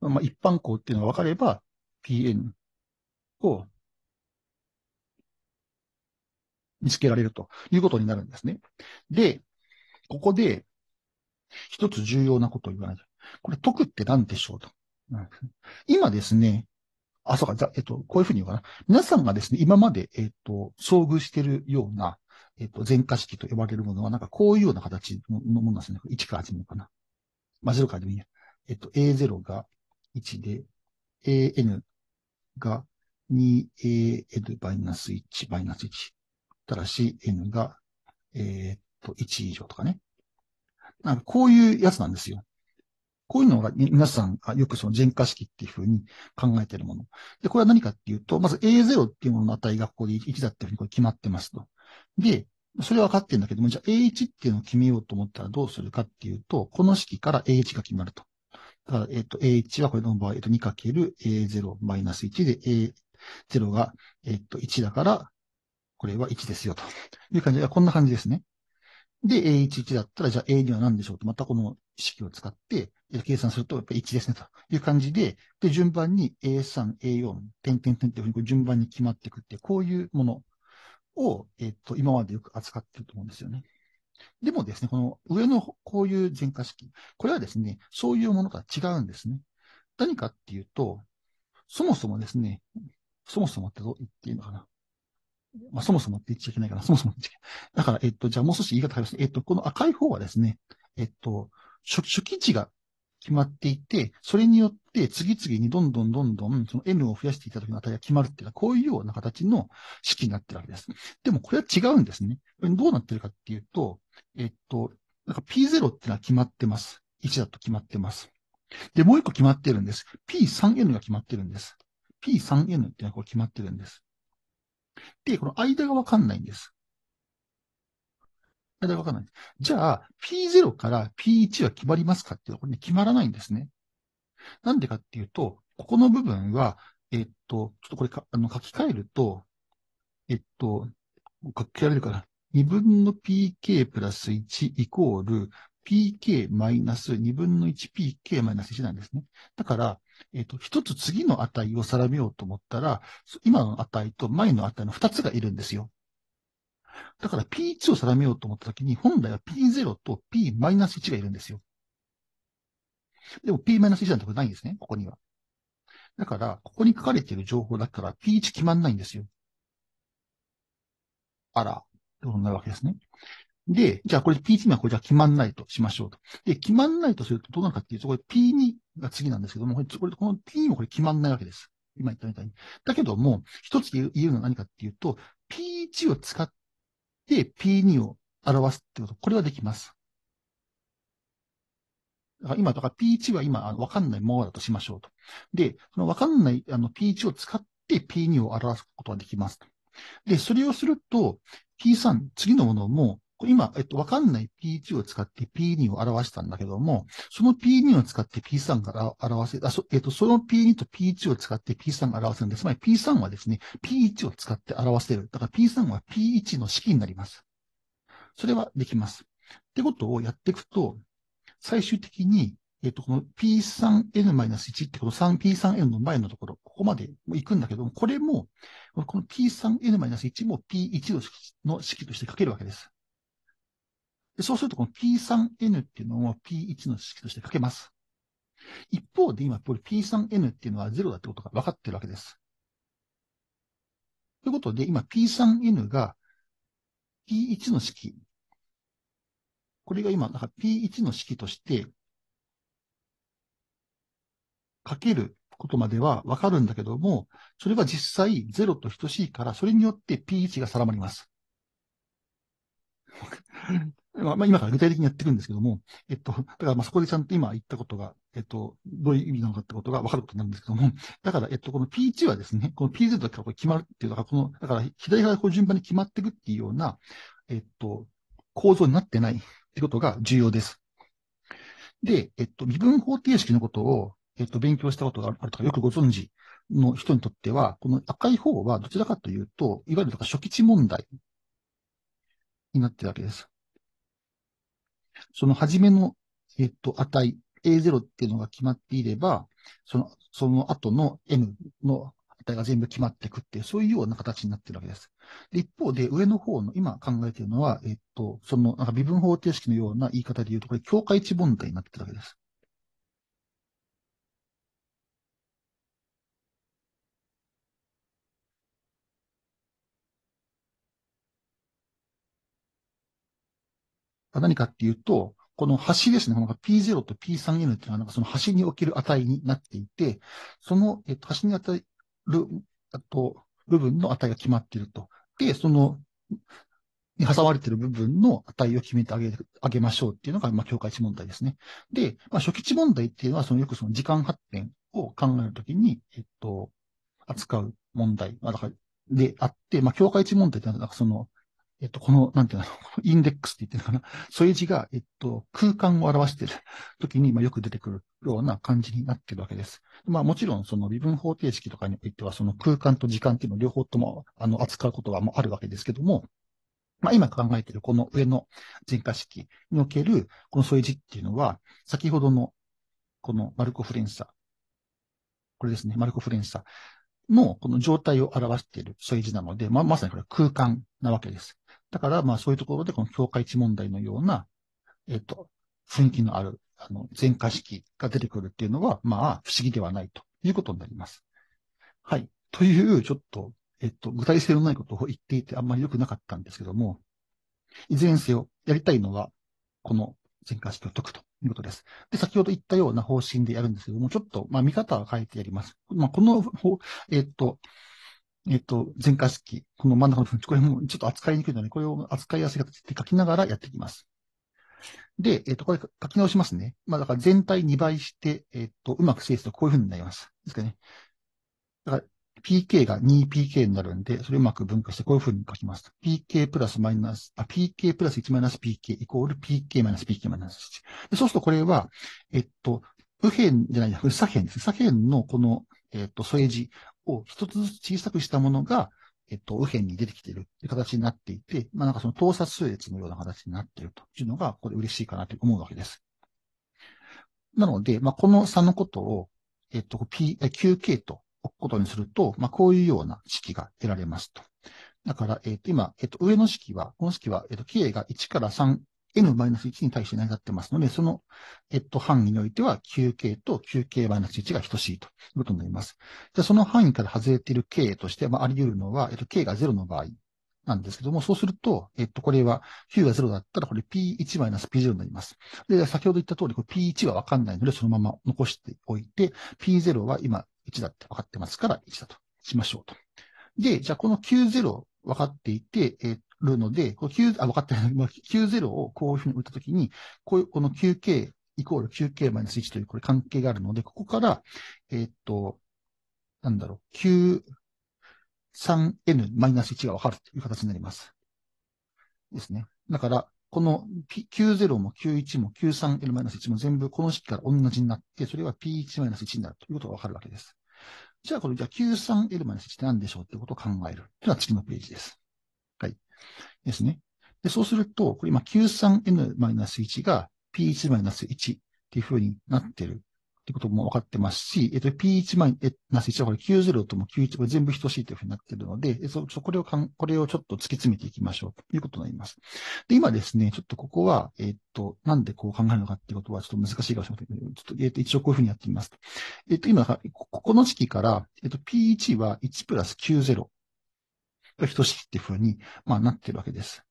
まあ、一般項っていうのが分かれば、PN を見つけられるということになるんですね。で、ここで一つ重要なことを言わないと。これ徳って何でしょうと。今ですね、あ、そうか、えっと、こういうふうに言うかな。皆さんがですね、今まで、えっと、遭遇しているような、えっと、全化式と呼ばれるものは、なんかこういうような形のものなんですね。1から始めるかな。まあ、0からでもいいや。えっと、A0 が1で、AN が2 a n マイナス1、マイナス1。ただし、N が、えー、っと、1以上とかね。なんかこういうやつなんですよ。こういうのが皆さんよくその全化式っていうふうに考えているもの。で、これは何かっていうと、まず A0 っていうものの値がここで1だっていうふうにこれ決まってますと。で、それは分かってるんだけども、じゃあ A1 っていうのを決めようと思ったらどうするかっていうと、この式から A1 が決まると。だから、えっ、と、A1 はこれの場合、えっ、と、2×A0-1 で A0 が、えっ、と、1だから、これは1ですよという感じで、こんな感じですね。で、A11 だったら、じゃあ A2 は何でしょうと、またこの式を使って、計算すると、やっぱり1ですね、という感じで、で、順番に A3、A4、点点点っていうふうに順番に決まっていくってこういうものを、えっ、ー、と、今までよく扱ってると思うんですよね。でもですね、この上のこういう全化式、これはですね、そういうものとは違うんですね。何かっていうと、そもそもですね、そもそもってどう言っていいのかな。まあ、そもそもって言っちゃいけないから、そもそもってだから、えっと、じゃあもう少し言い方変えます。えっと、この赤い方はですね、えっと、初期値が決まっていて、それによって次々にどんどんどんどんその n を増やしていた時の値が決まるっていうのは、こういうような形の式になってるわけです。でもこれは違うんですね。どうなってるかっていうと、えっと、なんか P0 っていうのは決まってます。1だと決まってます。で、もう一個決まってるんです。P3n が決まってるんです。P3n っていうのはこれ決まってるんです。で、この間がわかんないんです。大体わかんない。じゃあ、P0 から P1 は決まりますかっていうと、これね、決まらないんですね。なんでかっていうと、ここの部分は、えっと、ちょっとこれか、あの、書き換えると、えっと、書き換えるから、2分の pk プラス1イコール pk マイナス2分の 1pk マイナス1なんですね。だから、えっと、一つ次の値を定めようと思ったら、今の値と前の値の2つがいるんですよ。だから P1 を定めようと思った時に、本来は P0 と P-1 がいるんですよ。でも P-1 なんてことないんですね、ここには。だから、ここに書かれている情報だから P1 決まんないんですよ。あら、ってことになるわけですね。で、じゃあこれ P1 はこれじゃ決まんないとしましょうと。で、決まんないとするとどうなるかっていうと、これ P2 が次なんですけども、これ、これこの P もこれ決まんないわけです。今言ったみたいに。だけども、一つ言うのは何かっていうと、P1 を使っで P2 を表すってこと、これはできます。今、だから P1 は今、わかんないままだとしましょうと。で、そのわかんないあの P1 を使って P2 を表すことができます。で、それをすると、P3、次のものも今、えっと、わかんない P1 を使って P2 を表したんだけども、その P2 を使って P3 が表せ、あそえっと、その P2 と P1 を使って P3 が表せるんです。つまり P3 はですね、P1 を使って表せる。だから P3 は P1 の式になります。それはできます。ってことをやっていくと、最終的に、えっと、この P3N-1 ってこの 3P3N の前のところ、ここまで行くんだけども、これも、この P3N-1 も P1 の式として書けるわけです。でそうすると、この P3N っていうのを P1 の式として書けます。一方で今、これ P3N っていうのは0だってことが分かってるわけです。ということで、今 P3N が P1 の式。これが今、なんか P1 の式として、書けることまではわかるんだけども、それは実際0と等しいから、それによって P1 が定まります。まあ、今から具体的にやっていくんですけども、えっと、だからまあそこでちゃんと今言ったことが、えっと、どういう意味なのかってことが分かることになるんですけども、だから、えっと、この P1 はですね、この P0 だけが決まるっていうのが、この、だから左側こう順番に決まっていくっていうような、えっと、構造になってないってことが重要です。で、えっと、微分方程式のことを、えっと、勉強したことがあるとか、よくご存知の人にとっては、この赤い方はどちらかというと、いわゆる初期値問題になってるわけです。その初めの、えっと、値、A0 っていうのが決まっていれば、その、その後の M の値が全部決まっていくっていう、そういうような形になってるわけです。で一方で、上の方の、今考えているのは、えっと、その、なんか微分方程式のような言い方で言うと、これ、境界値問題になってるわけです。何かっていうと、この端ですね、この P0 と P3n っていうのは、なんかその端における値になっていて、その、えっと、端に当たる、あと、部分の値が決まっていると。で、その、に挟まれている部分の値を決めてあげ、あげましょうっていうのが、まあ、境界値問題ですね。で、まあ、初期値問題っていうのは、その、よくその時間発展を考えるときに、えっと、扱う問題。まあ、だから、であって、まあ、境界値問題ってのは、その、えっと、この、なんていうの、インデックスって言ってるのかな。そういう字が、えっと、空間を表している 時に、まあ、よく出てくるような感じになっているわけです。まあ、もちろん、その微分方程式とかにおいては、その空間と時間っていうのを両方とも、あの、扱うことはもあるわけですけども、まあ、今考えているこの上の全化式における、このそういう字っていうのは、先ほどの、このマルコ・フレンサ、これですね、マルコ・フレンサのこの状態を表しているそういう字なので、まあ、まさにこれ空間なわけです。だから、まあそういうところで、この境界地問題のような、えっと、雰囲気のある、あの、全化式が出てくるっていうのは、まあ、不思議ではないということになります。はい。という、ちょっと、えっと、具体性のないことを言っていてあんまり良くなかったんですけども、いずれにせよ、やりたいのは、この全化式を解くということです。で、先ほど言ったような方針でやるんですけども、ちょっと、まあ、見方は変えてやります。まあ、この、えっと、えっと、全化式、この真ん中の分岐、これもちょっと扱いにくいので、これを扱いやすい形で書きながらやっていきます。で、えっと、これ書き直しますね。まあ、だから全体2倍して、えっと、うまく整理するとこういうふうになります。ですかね。だから、PK が 2PK になるんで、それをうまく分化してこういうふうに書きます。PK プラスマイナス、あ、PK プラス1マイナス PK イコール PK マイナス PK マイナス1。そうするとこれは、えっと、右辺じゃない、左辺です。左辺のこの、えっと、添え字を一つずつ小さくしたものが、えっと、右辺に出てきているっていう形になっていて、まあなんかその等差数列のような形になっているというのが、これ嬉しいかなと思うわけです。なので、まあこの差のことを、えっと、P、QK と置くことにすると、まあこういうような式が得られますと。だから、えっと、今、えっと、上の式は、この式は、えっと、K が1から3 n-1 に対して成り立ってますので、その、えっと、範囲においては 9k と 9k-1 が等しいということになります。じゃその範囲から外れている k として、まあ、あり得るのは、えっと、k が0の場合なんですけども、そうすると、えっと、これは q が0だったら、これ p1-p0 になります。で、先ほど言った通り、p1 はわかんないので、そのまま残しておいて、p0 は今1だって分かってますから、1だとしましょうと。で、じゃあこの q 0わかっていて、えっるので、こ9、あ、分かってない。まあ、90をこういうふうに打ったときに、こういう、この 9K イコール 9K マイナス1という、これ関係があるので、ここから、えー、っと、なんだろう、9、3n マイナス1が分かるという形になります。ですね。だから、この90も91も 93n マイナス1も全部この式から同じになって、それは p1 マイナス1になるということが分かるわけです。じゃあ、これ、じゃあ 93L マイナス1って何でしょうってことを考える。というのは次のページです。ですね。で、そうすると、これ今 Q3N-1 が P1-1 っていう風になってるってことも分かってますし、えっと、P1 マイナス1はこれ90とも91れ、全部等しいというふうになっているので、えっそこれをかん、これをちょっと突き詰めていきましょうということになります。で、今ですね、ちょっとここは、えっと、なんでこう考えるのかっていうことはちょっと難しいかもしれませんけど、ちょっと、えっと、一応こういうふうにやってみます。えっと、今、ここの時期から、えっと、P1 は1プラス90。と等しいっていうふうに、まあ、なってるわけです。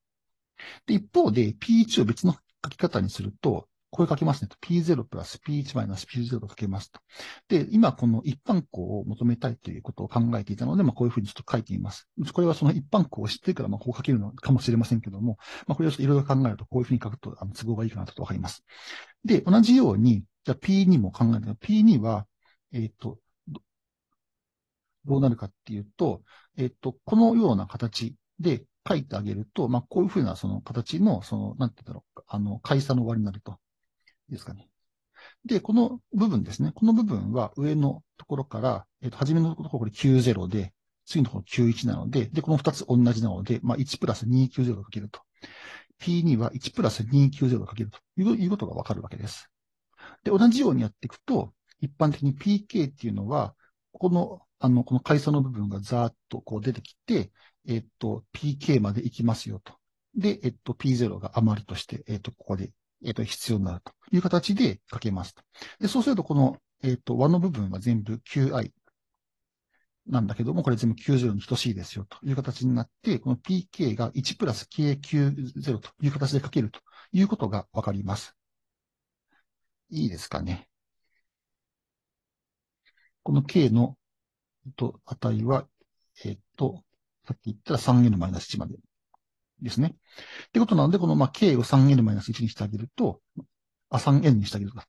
で、一方で P1 を別の書き方にすると、これ書けますね P0 プラス P1 マイナス P0 と書けますと。で、今この一般項を求めたいということを考えていたので、まあこういうふうにちょっと書いています。これはその一般項を知ってから、まあこう書けるのかもしれませんけども、まあこれをちょっといろいろ考えると、こういうふうに書くとあの都合がいいかなとわかります。で、同じように、じゃあ P2 も考えると、P2 は、えっ、ー、と、どうなるかっていうと、えっと、このような形で書いてあげると、まあ、こういうふうなその形の、その、なんて言うんだろう、あの、会社の終わりになると。いいですかね。で、この部分ですね。この部分は上のところから、えっと、初めのところこれ90で、次のところ91なので、で、この2つ同じなので、まあ、1プラス290がかけると。P2 は1プラス290がかけるということがわかるわけです。で、同じようにやっていくと、一般的に PK っていうのは、このあの、この階層の部分がざーっとこう出てきて、えっと、PK まで行きますよと。で、えっと、P0 が余りとして、えっと、ここで、えっと、必要になるという形で書けますと。で、そうすると、この、えっと、和の部分は全部 Qi なんだけども、これ全部90に等しいですよという形になって、この PK が1プラス KQ0 という形で書けるということがわかります。いいですかね。この K のと、値は、えっ、ー、と、さっき言った 3n-1 までですね。ってことなので、この、まあ、k を 3n-1 にしてあげると、あ、3n にしてあげるか。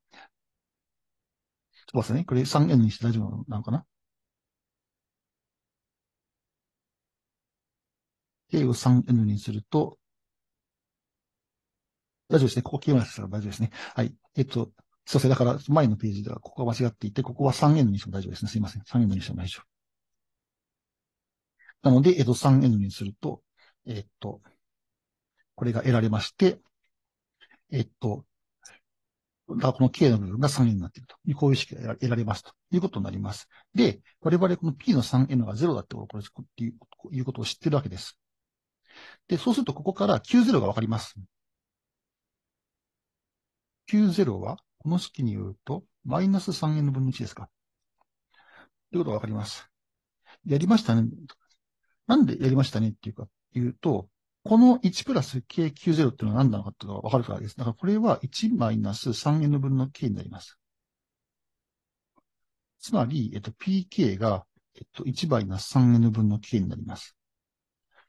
そうですね。これ 3n にして大丈夫なのかな ?k を 3n にすると、大丈夫ですね。ここ k をなしたら大丈夫ですね。はい。えっ、ー、と、そうですだから、前のページでは、ここは間違っていて、ここは 3N にしても大丈夫ですね。すいません。3N にしても大丈夫。なので、えっと、3N にすると、えっと、これが得られまして、えっと、だこの K の部分が 3N になっているとこういう式が得られますということになります。で、我々この P の 3N が0だってことっていうことを知ってるわけです。で、そうするとここから q 0がわかります。q 0はこの式によると、マイナス 3n 分の1ですか。ということがわかります。やりましたね。なんでやりましたねっていうか、言うと、この1プラス K90 っていうのは何なのかっていうのがわかるからです。だからこれは1マイナス 3n 分の K になります。つまり、えっと、pk が、えっと、1マイナス 3n 分の k になります。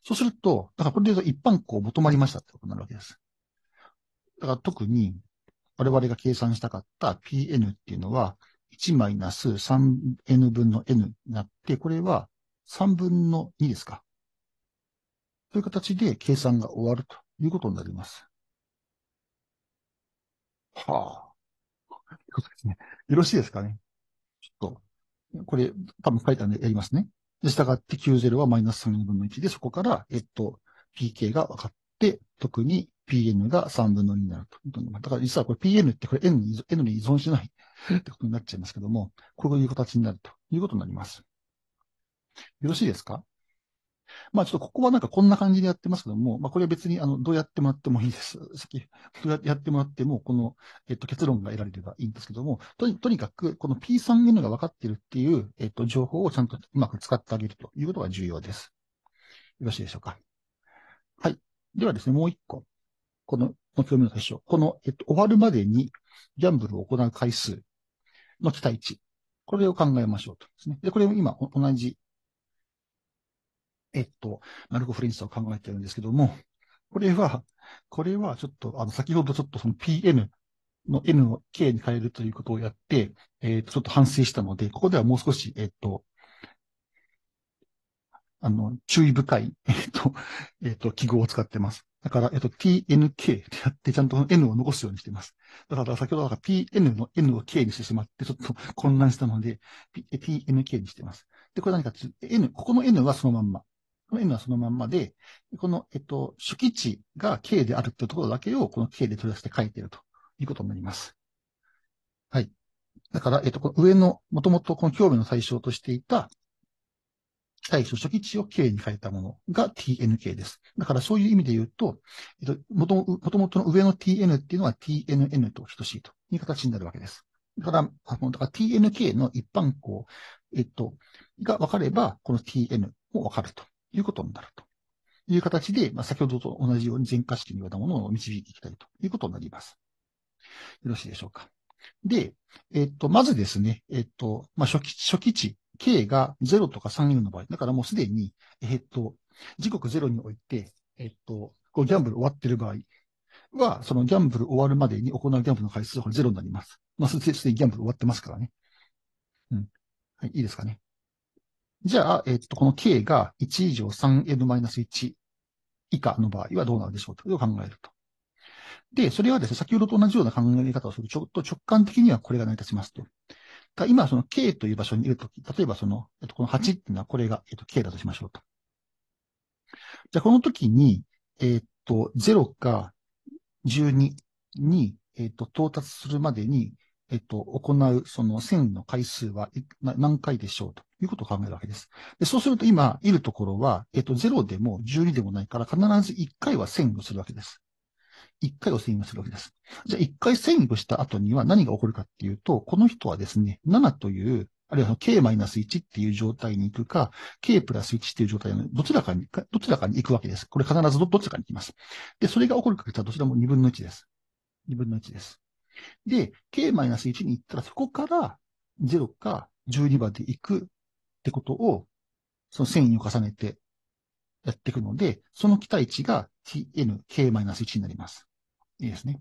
そうすると、だからこれで言うと一般項求まりましたってことになるわけです。だから特に、我々が計算したかった Pn っていうのは、1マイナス 3n 分の n になって、これは3分の2ですか。という形で計算が終わるということになります。はあ。ということですね。よろしいですかね。ちょっと、これ、多分書いたんでやりますね。従って Q0 はマイナス3分の1で、そこから、えっと、PK が分かっ、特に Pn が3分の2になると。だから実はこれ Pn ってこれ N に N に依存しないってことになっちゃいますけども、こういう形になるということになります。よろしいですかまあちょっとここはなんかこんな感じでやってますけども、まあこれは別にあの、どうやってもらってもいいです。先、どうやってもらっても、この、えっと、結論が得られればいいんですけども、とにとにかく、この P3N が分かってるっていう、えっと、情報をちゃんとうまく使ってあげるということが重要です。よろしいでしょうか。ではですね、もう一個。この、目標の対象。この、えっと、終わるまでに、ギャンブルを行う回数の期待値。これを考えましょうとですね。で、これも今、同じ、えっと、マルコ・フレンスを考えてるんですけども、これは、これはちょっと、あの、先ほどちょっとその PM の N を K に変えるということをやって、えっ、と、ちょっと反省したので、ここではもう少し、えっ、と、あの、注意深い、えっ、と、えっ、と、記号を使ってます。だから、えっ、と、tnk ってやって、ちゃんと n を残すようにしています。だから、先ほどは p n の n を k にしてしまって、ちょっと混乱したので、tnk にしています。で、これ何か n、ここの n はそのまんま。この n はそのまんまで、この、えっと、初期値が k であるってところだけを、この k で取り出して書いているということになります。はい。だから、えっと、この上の、もともとこの興味の対象としていた、対処初期値を K に変えたものが TNK です。だからそういう意味で言うと、えっと、もともとの上の TN っていうのは TNN と等しいという形になるわけです。だから、から TNK の一般項、えっと、が分かれば、この TN も分かるということになるという形で、まあ、先ほどと同じように全化式のようなものを導いていきたいということになります。よろしいでしょうか。で、えっと、まずですね、えっと、まあ、初期、初期値 k が0とか34の場合、だからもうすでに、えっと、時刻0において、えっと、こうギャンブル終わってる場合は、そのギャンブル終わるまでに行うギャンブルの回数はこれ0になります。まあ、すでにギャンブル終わってますからね。うん。はい、いいですかね。じゃあ、えっと、この k が1以上 3n-1 以下の場合はどうなるでしょうというを考えると。で、それはですね、先ほどと同じような考え方をすると、直感的にはこれが成り立ちますと。が今その K という場所にいるとき、例えばその、えっと、この8っていうのはこれが、えっと、K だとしましょうと。じゃあこの時に、えっと、0か12に、えっと、到達するまでに、えっと、行う、その線の回数は何回でしょうということを考えるわけです。で、そうすると今、いるところは、えっと、0でも12でもないから、必ず1回は線をするわけです。一回をスイングするわけです。じゃあ一回スイングした後には何が起こるかっていうと、この人はですね、7という、あるいは k-1 っていう状態に行くか、k プラス1っていう状態のどちらかに、どちらかに行くわけです。これ必ずどどちらかに行きます。で、それが起こる確率はどちらも2分の1です。2分の1です。で、k-1 に行ったらそこから0か12番で行くってことを、その繊維を重ねてやっていくので、その期待値が tnk-1 になります。いいですね。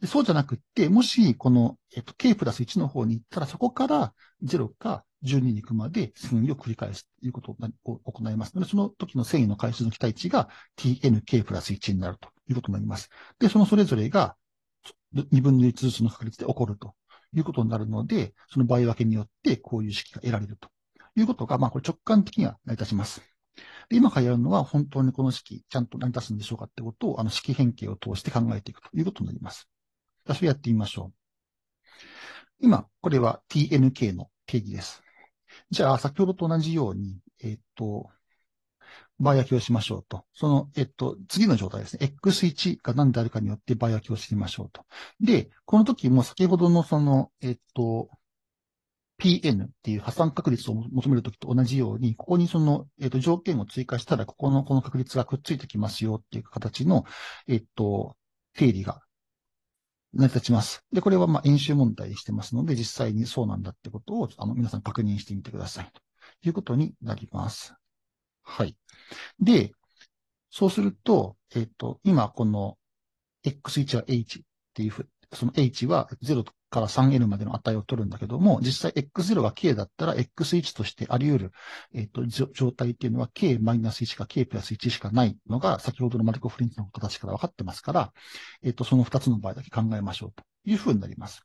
でそうじゃなくって、もし、この、えっと、k プラス1の方に行ったら、そこから0か12に行くまで繊維を繰り返すということを行いますので、その時の繊維の回数の期待値が tnk プラス1になるということになります。で、そのそれぞれが2分の1ずつの確率で起こるということになるので、その場合分けによってこういう式が得られるということが、まあ、これ直感的には成り立ちます。で今からやるのは本当にこの式、ちゃんと成り立つんでしょうかってことを、あの式変形を通して考えていくということになります。私はやってみましょう。今、これは tnk の定義です。じゃあ、先ほどと同じように、えっ、ー、と、場合焼きをしましょうと。その、えっと、次の状態ですね。x1 が何であるかによって場合焼きをしてみましょうと。で、この時も先ほどのその、えっと、PN っていう破産確率を求めるときと同じように、ここにその、えっ、ー、と、条件を追加したら、ここのこの確率がくっついてきますよっていう形の、えっ、ー、と、定理が成り立ちます。で、これはまあ演習問題してますので、実際にそうなんだってことを、あの、皆さん確認してみてください。ということになります。はい。で、そうすると、えっ、ー、と、今この x1 は h っていうふう、その h は0とから 3n までの値を取るんだけども、実際 x0 が k だったら x1 としてあり得る、えっ、と、状態っていうのは k-1 か k プラス1しかないのが、先ほどのマルコフリンツの形から分かってますから、えっ、と、その2つの場合だけ考えましょうというふうになります。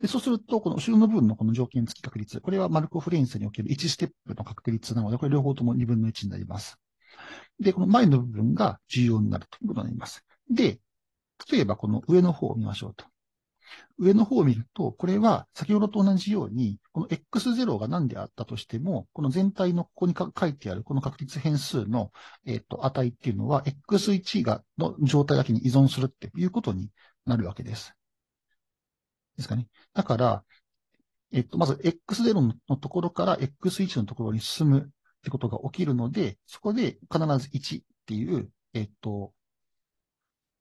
で、そうすると、この後ろの部分のこの条件付き確率、これはマルコフリンスにおける1ステップの確率なので、これ両方とも2分の1になります。で、この前の部分が重要になるということになります。で、例えばこの上の方を見ましょうと。上の方を見ると、これは先ほどと同じように、この x0 が何であったとしても、この全体のここに書いてあるこの確率変数の、えっ、ー、と値っていうのは、x1 がの状態だけに依存するっていうことになるわけです。ですかね。だから、えっ、ー、と、まず x0 のところから x1 のところに進むってことが起きるので、そこで必ず1っていう、えっ、ー、と、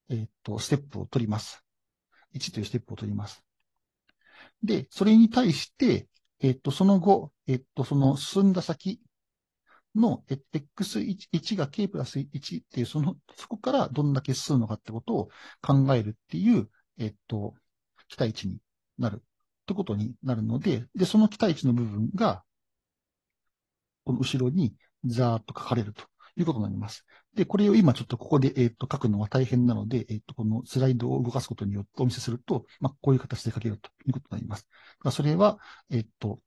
えっ、と、ステップを取ります。1というステップを取ります。で、それに対して、えっと、その後、えっと、その進んだ先の、え x1 が k プラス1っていう、その、そこからどんだけ進むのかってことを考えるっていう、えっと、期待値になるってことになるので、で、その期待値の部分が、この後ろにザーッと書かれるということになります。で、これを今ちょっとここで、えっ、ー、と、書くのは大変なので、えっ、ー、と、このスライドを動かすことによってお見せすると、まあ、こういう形で書けるということになります。あ、それは、えっ、ー、と、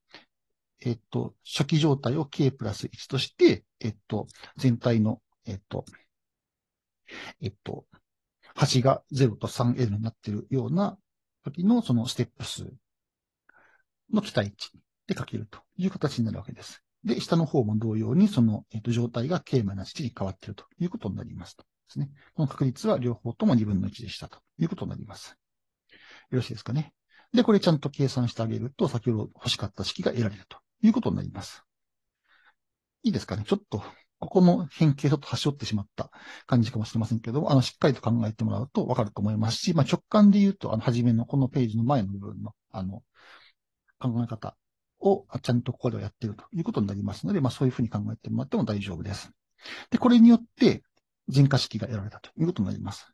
えっ、と、初期状態を k プラス1として、えっ、と、全体の、えっ、と、えっ、と、端が0と 3L になっているような時のそのステップ数の期待値で書けるという形になるわけです。で、下の方も同様に、その、えっと、状態が k-1 に変わっているということになりますと。ですね。この確率は両方とも2分の1でしたということになります。よろしいですかね。で、これちゃんと計算してあげると、先ほど欲しかった式が得られるということになります。いいですかね。ちょっと、ここの変形ちょっと端折ってしまった感じかもしれませんけども、あの、しっかりと考えてもらうとわかると思いますし、まあ、直感で言うと、あの、初めのこのページの前の部分の、あの、考え方をちゃんとここではやっているということになりますので、まあそういうふうに考えてもらっても大丈夫です。で、これによって、人化式が得られたということになります。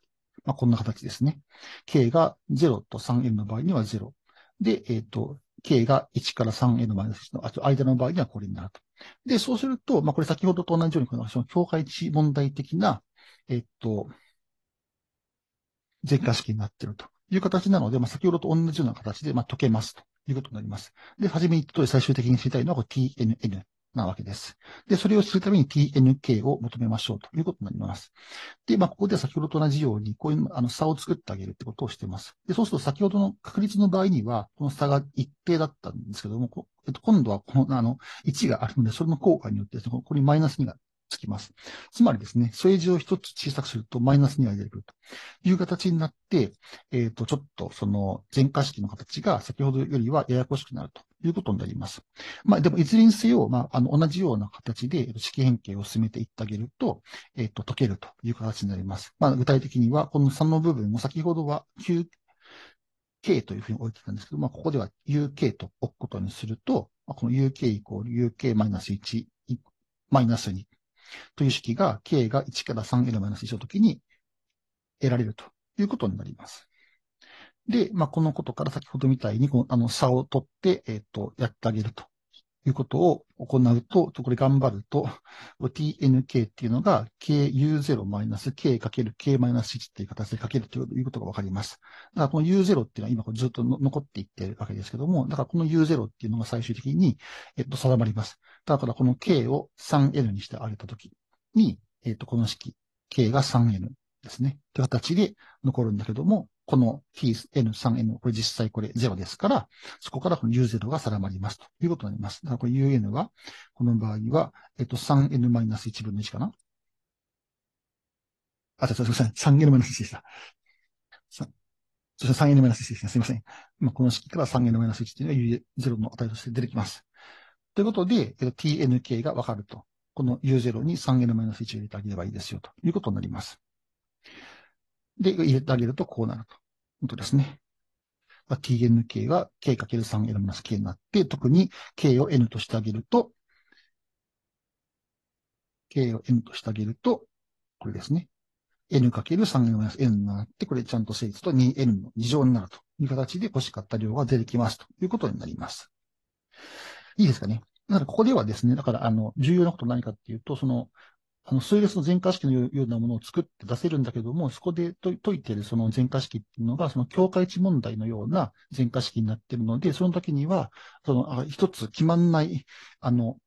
まあこんな形ですね。k が0と 3n の場合には0。で、えっ、ー、と、k が1から 3n-1 の間の場合にはこれになると。で、そうすると、まあこれ先ほどと同じように、この境界値問題的な、えっ、ー、と、全化式になっているという形なので、まあ、先ほどと同じような形で、まあ、解けますということになります。で、はじめに言った通り最終的に知りたいのは TNN なわけです。で、それを知るために TNK を求めましょうということになります。で、まあ、ここでは先ほどと同じように、こういう、あの、差を作ってあげるってことをしています。で、そうすると先ほどの確率の場合には、この差が一定だったんですけども、えっと、今度はこの、あの、1があるので、それの効果によって、ここにマイナス2がつきます。つまりですね、数字を一つ小さくするとマイナスには出るという形になって、えっ、ー、と、ちょっとその全化式の形が先ほどよりはややこしくなるということになります。まあ、でもいずれにせよ、まあ、あの、同じような形で式変形を進めていってあげると、えっ、ー、と、解けるという形になります。まあ、具体的には、この3の部分を先ほどは K というふうに置いてたんですけど、まあ、ここでは UK と置くことにすると、まあ、この UK イコール UK マイナス1、マイナス2という式が k が1から 3L-1 の時に得られるということになります。で、まあ、このことから先ほどみたいに、あの、差を取って、えっ、ー、と、やってあげるとということを行うと、これ頑張ると、tnk っていうのが ku0-k×k-1 っていう形でかけるということがわかります。だからこの u0 っていうのは今ずっと残っていってるわけですけども、だからこの u0 っていうのが最終的に、えっと、定まります。だからこの k を 3n にしてあげたときに、えっと、この式、k が 3n ですね。という形で残るんだけども、この tn3n、これ実際これ0ですから、そこからこの u0 が定まりますということになります。だからこれ un は、この場合は、えっと 3n-1 分の1かなあ、すいません。3n-1 でした。そして 3n-1 ですね。すいません。まあ、この式から 3n-1 というのが u0 の値として出てきます。ということで、えっと、tnk がわかると。この u0 に 3n-1 を入れてあげればいいですよということになります。で、入れてあげるとこうなると。本当ですね。まあ、tnk は k×3n-k になって、特に k を n としてあげると、k を n としてあげると、これですね。n×3n-n になって、これちゃんと成立と 2n の2乗になるという形で欲しかった量が出てきますということになります。いいですかね。だからここではですね、だからあの、重要なこと何かっていうと、その、あの、数列の全化式のようなものを作って出せるんだけども、そこで解いているその全化式っていうのが、その境界値問題のような全化式になっているので、その時には、その、一つ決まんない、あの、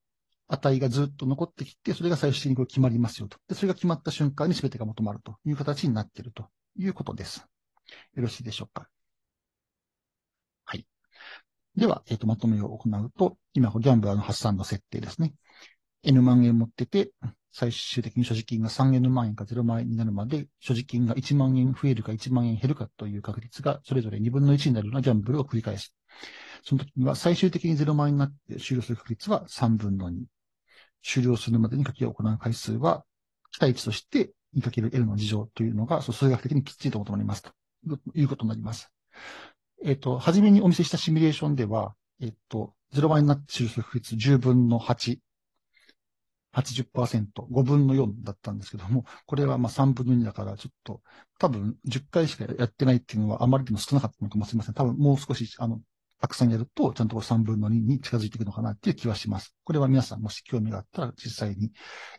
値がずっと残ってきて、それが最終的にこう決まりますよと。で、それが決まった瞬間に全てが求まるという形になっているということです。よろしいでしょうか。はい。では、えっ、ー、と、まとめを行うと、今、ギャンブラーの発散の設定ですね。N 万円持ってて、最終的に所持金が 3N 万円か0万円になるまで、所持金が1万円増えるか1万円減るかという確率が、それぞれ2分の1になるようなギャンブルを繰り返す。その時には最終的に0万円になって終了する確率は3分の2。終了するまでにかけを行う回数は、期待値として2る l の事情というのが、数学的にきっちりと求まります。ということになります。えっ、と、はじめにお見せしたシミュレーションでは、えっ、と、0円になって終了する確率10分の8 80%、5分の4だったんですけども、これはまあ3分の2だから、ちょっと、多分10回しかやってないっていうのはあまりにも少なかったのかもしれません。多分もう少し、あの、たくさんやると、ちゃんと3分の2に近づいていくのかなっていう気はします。これは皆さんもし興味があったら、実際に、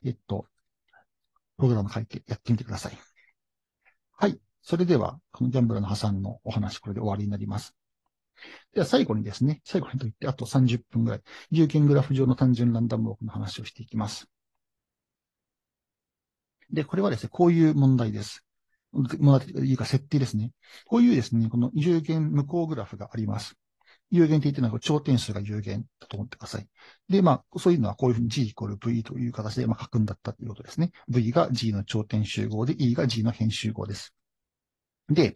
えっと、プログラム書いてやってみてください。はい。それでは、このギャンブラーの破産のお話、これで終わりになります。では最後にですね、最後にといって、あと30分ぐらい、重限グラフ上の単純ランダムウォークの話をしていきます。で、これはですね、こういう問題です。まあ、いうか設定ですね。こういうですね、この有限無効グラフがあります。有限って言ってるのは頂点数が有限だと思ってください。で、まあ、そういうのはこういうふうに G イコール V という形でまあ書くんだったということですね。V が G の頂点集合で E が G の変集合です。で、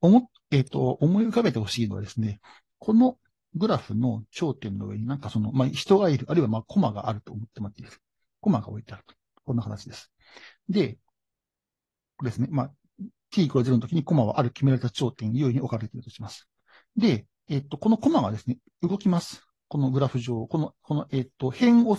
思、えっ、ー、と、思い浮かべてほしいのはですね、このグラフの頂点の上になんかその、まあ、人がいる、あるいはまあ、コマがあると思ってもらっていいです。コマが置いてあると。こんな形です。で、これですね。まあ、t イコール0の時にコマはある決められた頂点 u に置かれているとします。で、えっ、ー、と、このコマがですね、動きます。このグラフ上、この、この、えっ、ー、と、辺を、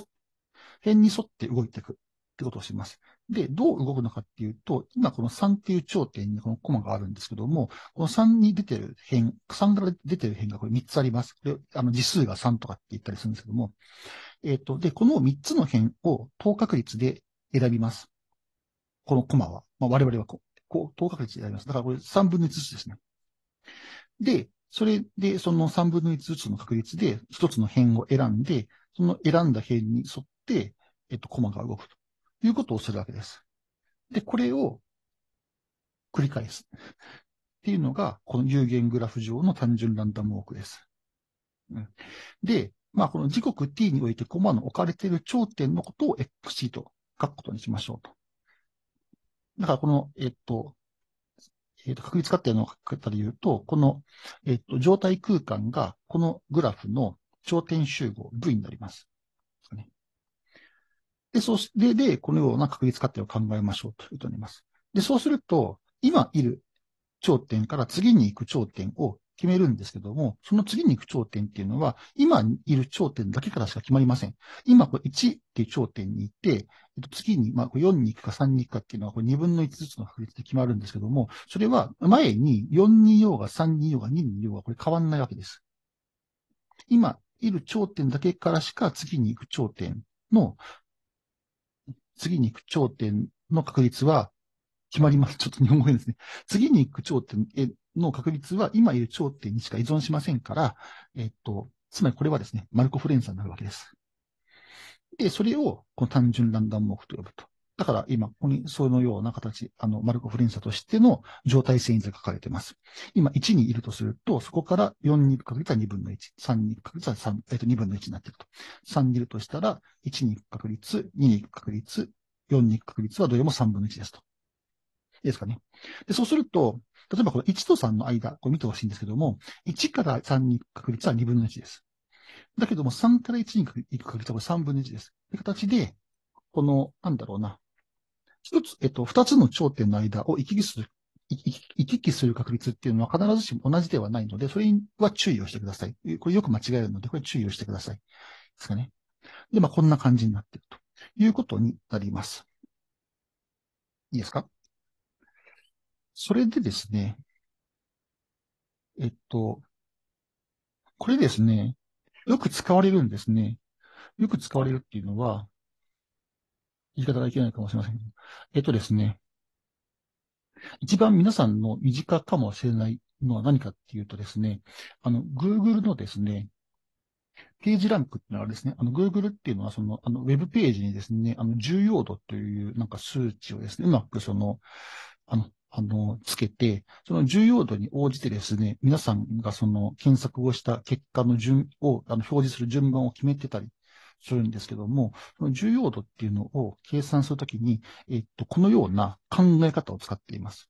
辺に沿って動いていくってことをします。で、どう動くのかっていうと、今この3っていう頂点にこのコマがあるんですけども、この3に出てる辺、3から出てる辺がこれ3つあります。これ、あの、次数が3とかって言ったりするんですけども、えっ、ー、と、で、この3つの辺を等確率で選びます。このコマは。まあ、我々はこう、こう等確率で選びます。だからこれ3分の1ずつですね。で、それで、その3分の1ずつの確率で、1つの辺を選んで、その選んだ辺に沿って、えっ、と、コマが動くと。いうことをするわけです。で、これを繰り返す。っていうのが、この有限グラフ上の単純ランダムウォークです。うん、で、まあ、この時刻 t においてコマの置かれている頂点のことを xc と書くことにしましょうと。だから、この、えっと、えっと、確率っいうの書き方で言うと、この、えっと、状態空間が、このグラフの頂点集合 V になります。で、そして、で、このような確率過程を考えましょうというとなります。で、そうすると、今いる頂点から次に行く頂点を決めるんですけども、その次に行く頂点っていうのは、今いる頂点だけからしか決まりません。今、これ1っていう頂点に行って、えっと、次に、まあ、4に行くか3に行くかっていうのは、これ2分の1ずつの確率で決まるんですけども、それは前に4にいようが3にいようが2にいようがこれ変わんないわけです。今いる頂点だけからしか次に行く頂点の次に行く頂点の確率は決まります。ちょっと日本語でですね。次に行く頂点の確率は今いる頂点にしか依存しませんから、えっと、つまりこれはですね、マルコ・フレンサになるわけです。で、それをこの単純ランダムワークと呼ぶと。だから今、ここにそのような形、あの、マルコ・フレンサとしての状態遷移図が書かれています。今、1にいるとすると、そこから4にかけたら2分の1、3にかけたら3、えっ、と、2分の1になっていると。3にいるとしたら、1に行く確率、2に行く確率、4に行く確率はどれも3分の1ですと。いいですかね。で、そうすると、例えばこの1と3の間、これ見てほしいんですけども、1から3に行く確率は2分の1です。だけども、3から1に行く確率は3分の1です。という形で、この、なんだろうな、一つ、えっと、二つの頂点の間を行き来する、行き来する確率っていうのは必ずしも同じではないので、それは注意をしてください。これよく間違えるので、これ注意をしてください。ですかね。で、まあ、こんな感じになっているということになります。いいですかそれでですね、えっと、これですね、よく使われるんですね。よく使われるっていうのは、言い方がいけないかもしれません。えっとですね。一番皆さんの身近かもしれないのは何かっていうとですね、あの、Google のですね、ページランクってのはですね、あの、Google っていうのは、その、あの、ウェブページにですね、あの、重要度というなんか数値をですね、うまくその、あの、あの、つけて、その重要度に応じてですね、皆さんがその検索をした結果の順を、あの、表示する順番を決めてたりするんですけども、その重要度っていうのを計算するときに、えっと、このような考え方を使っています。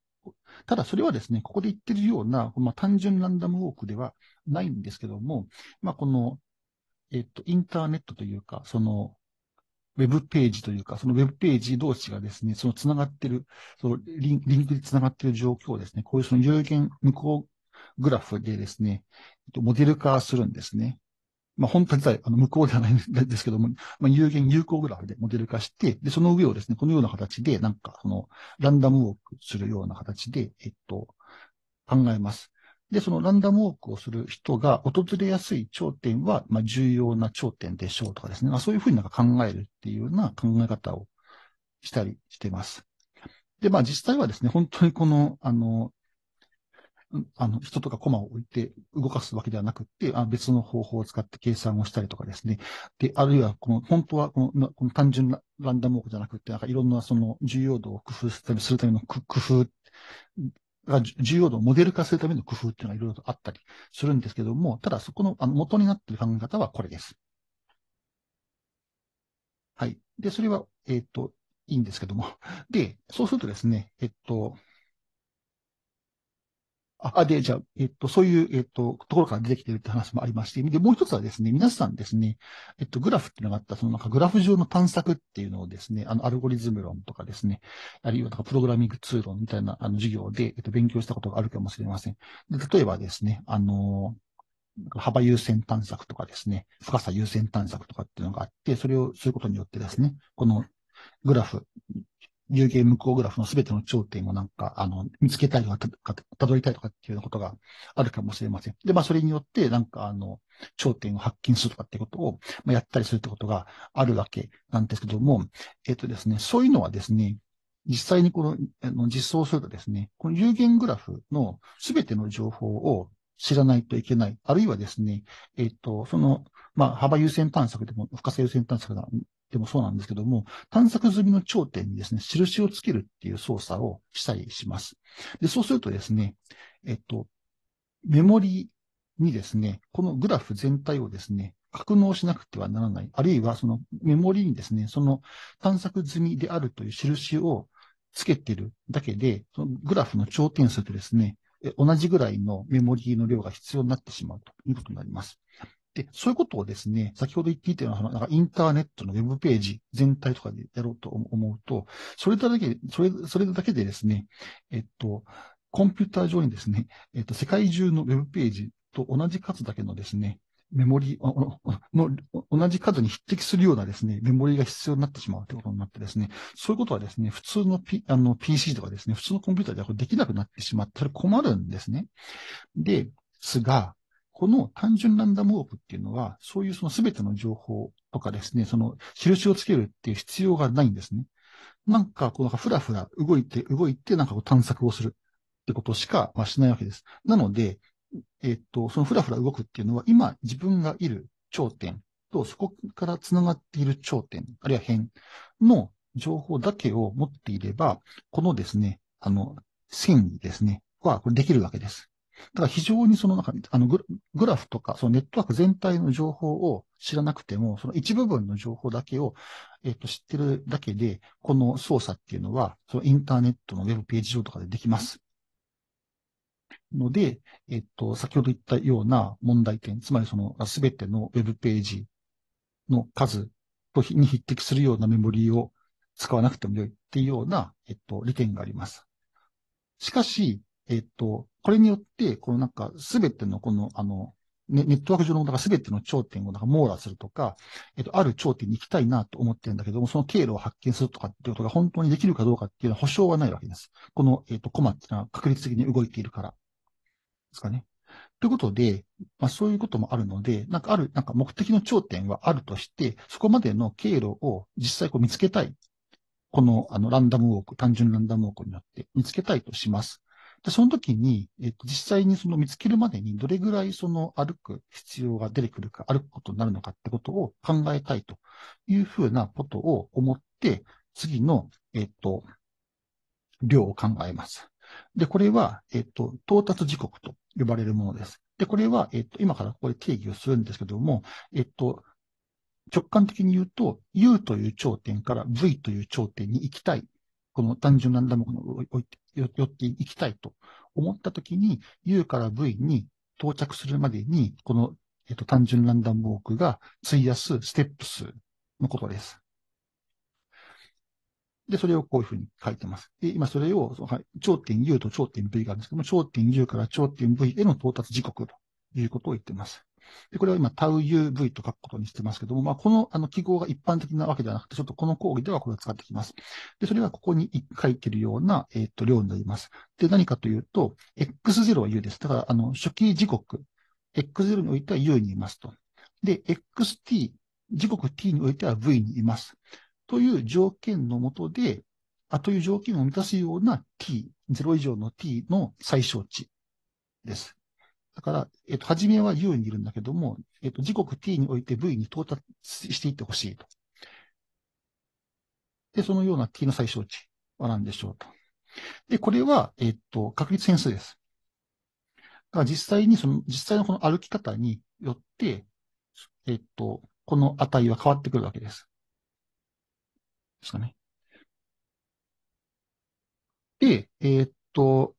ただそれはですね、ここで言ってるような、まあ、単純ランダムウォークではないんですけども、まあ、この、えっと、インターネットというか、その、ウェブページというか、そのウェブページ同士がですね、その繋がってる、そのリンリンクで繋がってる状況をですね、こういうその有限無効グラフでですね、モデル化するんですね。まあ、本当にさあの、無効ではないん ですけども、まあ、有限、有効グラフでモデル化して、で、その上をですね、このような形で、なんか、その、ランダムウォークするような形で、えっと、考えます。で、そのランダムウォークをする人が訪れやすい頂点は、まあ、重要な頂点でしょうとかですね、まあ、そういうふうになんか考えるっていうような考え方をしたりしてます。で、まあ実際はですね、本当にこの、あの、あの、人とかコマを置いて動かすわけではなくって、あ別の方法を使って計算をしたりとかですね。で、あるいは、この、本当はこの、この単純なランダムウォークじゃなくて、なんかいろんなその重要度を工夫するためするための工夫重要度をモデル化するための工夫っていうのがいろいろとあったりするんですけども、ただそこのあの元になっている考え方はこれです。はい。で、それは、えっ、と、いいんですけども。で、そうするとですね、えっと、あ、で、じゃあ、えっと、そういう、えっと、ところから出てきてるって話もありまして、で、もう一つはですね、皆さんですね、えっと、グラフっていうのがあった、そのなんかグラフ上の探索っていうのをですね、あの、アルゴリズム論とかですね、あるいはなんかプログラミング通論みたいな、あの、授業で、えっと、勉強したことがあるかもしれません。で、例えばですね、あの幅優先探索とかですね、深さ優先探索とかっていうのがあって、それをすることによってですね、このグラフ有限無効グラフのすべての頂点をなんか、あの、見つけたいとか、たどりたいとかっていうようなことがあるかもしれません。で、まあ、それによって、なんか、あの、頂点を発見するとかってことを、まあ、やったりするってことがあるわけなんですけども、えっ、とですね、そういうのはですね、実際にこの、あの、実装するとですね、この有限グラフのすべての情報を知らないといけない。あるいはですね、えっ、と、その、まあ、幅優先探索でも、深さ優先探索でもそうなんですけども、探索済みの頂点にですね、印をつけるっていう操作をしたりします。で、そうするとですね、えっと、メモリにですね、このグラフ全体をですね、格納しなくてはならない。あるいはそのメモリにですね、その探索済みであるという印をつけてるだけで、そのグラフの頂点数とですね、同じぐらいのメモリの量が必要になってしまうということになります。で、そういうことをですね、先ほど言っていたような、なんかインターネットのウェブページ全体とかでやろうと思うと、それだけ、それ、それだけでですね、えっと、コンピューター上にですね、えっと、世界中のウェブページと同じ数だけのですね、メモリの、同じ数に匹敵するようなですね、メモリが必要になってしまうということになってですね、そういうことはですね、普通の,、P、あの PC とかですね、普通のコンピューターではこれできなくなってしまったら困るんですね。で、すが、この単純ランダムオープっていうのは、そういうその全ての情報とかですね、その印をつけるっていう必要がないんですね。なんか、このふらふら動いて、動いて、なんかこう探索をするってことしか、まあ、しないわけです。なので、えっと、そのふらふら動くっていうのは、今自分がいる頂点と、そこから繋がっている頂点、あるいは辺の情報だけを持っていれば、このですね、あの、線ですね、は、これできるわけです。だから非常にその中に、あのグラフとか、そのネットワーク全体の情報を知らなくても、その一部分の情報だけを、えっ、ー、と、知ってるだけで、この操作っていうのは、そのインターネットのウェブページ上とかでできます。ので、えっ、ー、と、先ほど言ったような問題点、つまりそのすべてのウェブページの数とに匹敵するようなメモリーを使わなくてもよいっていうような、えっ、ー、と、利点があります。しかし、えっと、これによって、このなんか、すべてのこの、あの、ネットワーク上の、だかすべての頂点をなんか網羅するとか、えっと、ある頂点に行きたいなと思ってるんだけども、その経路を発見するとかっていうことが本当にできるかどうかっていうのは保証はないわけです。この、えっと、コマっていうのは確率的に動いているから。ですかね。ということで、まあそういうこともあるので、なんかある、なんか目的の頂点はあるとして、そこまでの経路を実際こう見つけたい。この、あの、ランダムウォーク、単純ランダムウォークによって見つけたいとします。で、その時に、えっ、と、実際にその見つけるまでにどれぐらいその歩く必要が出てくるか、歩くことになるのかってことを考えたいというふうなことを思って、次の、えっ、と、量を考えます。で、これは、えっ、と、到達時刻と呼ばれるものです。で、これは、えっ、と、今からここで定義をするんですけども、えっ、と、直感的に言うと、U という頂点から V という頂点に行きたいこの単純なダムのを寄っていきたいと思ったときに、U から V に到着するまでに、この、えっと、単純ランダムウォークが費やすステップ数のことです。で、それをこういうふうに書いてます。で、今それを、頂点 U と頂点 V があるんですけども、頂点 U から頂点 V への到達時刻ということを言ってます。でこれは今、タウ u v と書くことにしてますけども、まあ、このあの記号が一般的なわけではなくて、ちょっとこの講義ではこれを使ってきます。で、それはここに書いてるような、えっ、ー、と、量になります。で、何かというと、x0 は u です。だから、あの、初期時刻、x0 においては u にいますと。で、xt、時刻 t においては v にいます。という条件のもとで、あという条件を満たすような t、0以上の t の最小値です。だから、えっ、と、初めは U にいるんだけども、えっ、と、時刻 t において V に到達していってほしいと。で、そのような t の最小値は何でしょうと。で、これは、えっ、と、確率変数です。だから実際にその、実際のこの歩き方によって、えっ、と、この値は変わってくるわけです。ですかね。で、えっと、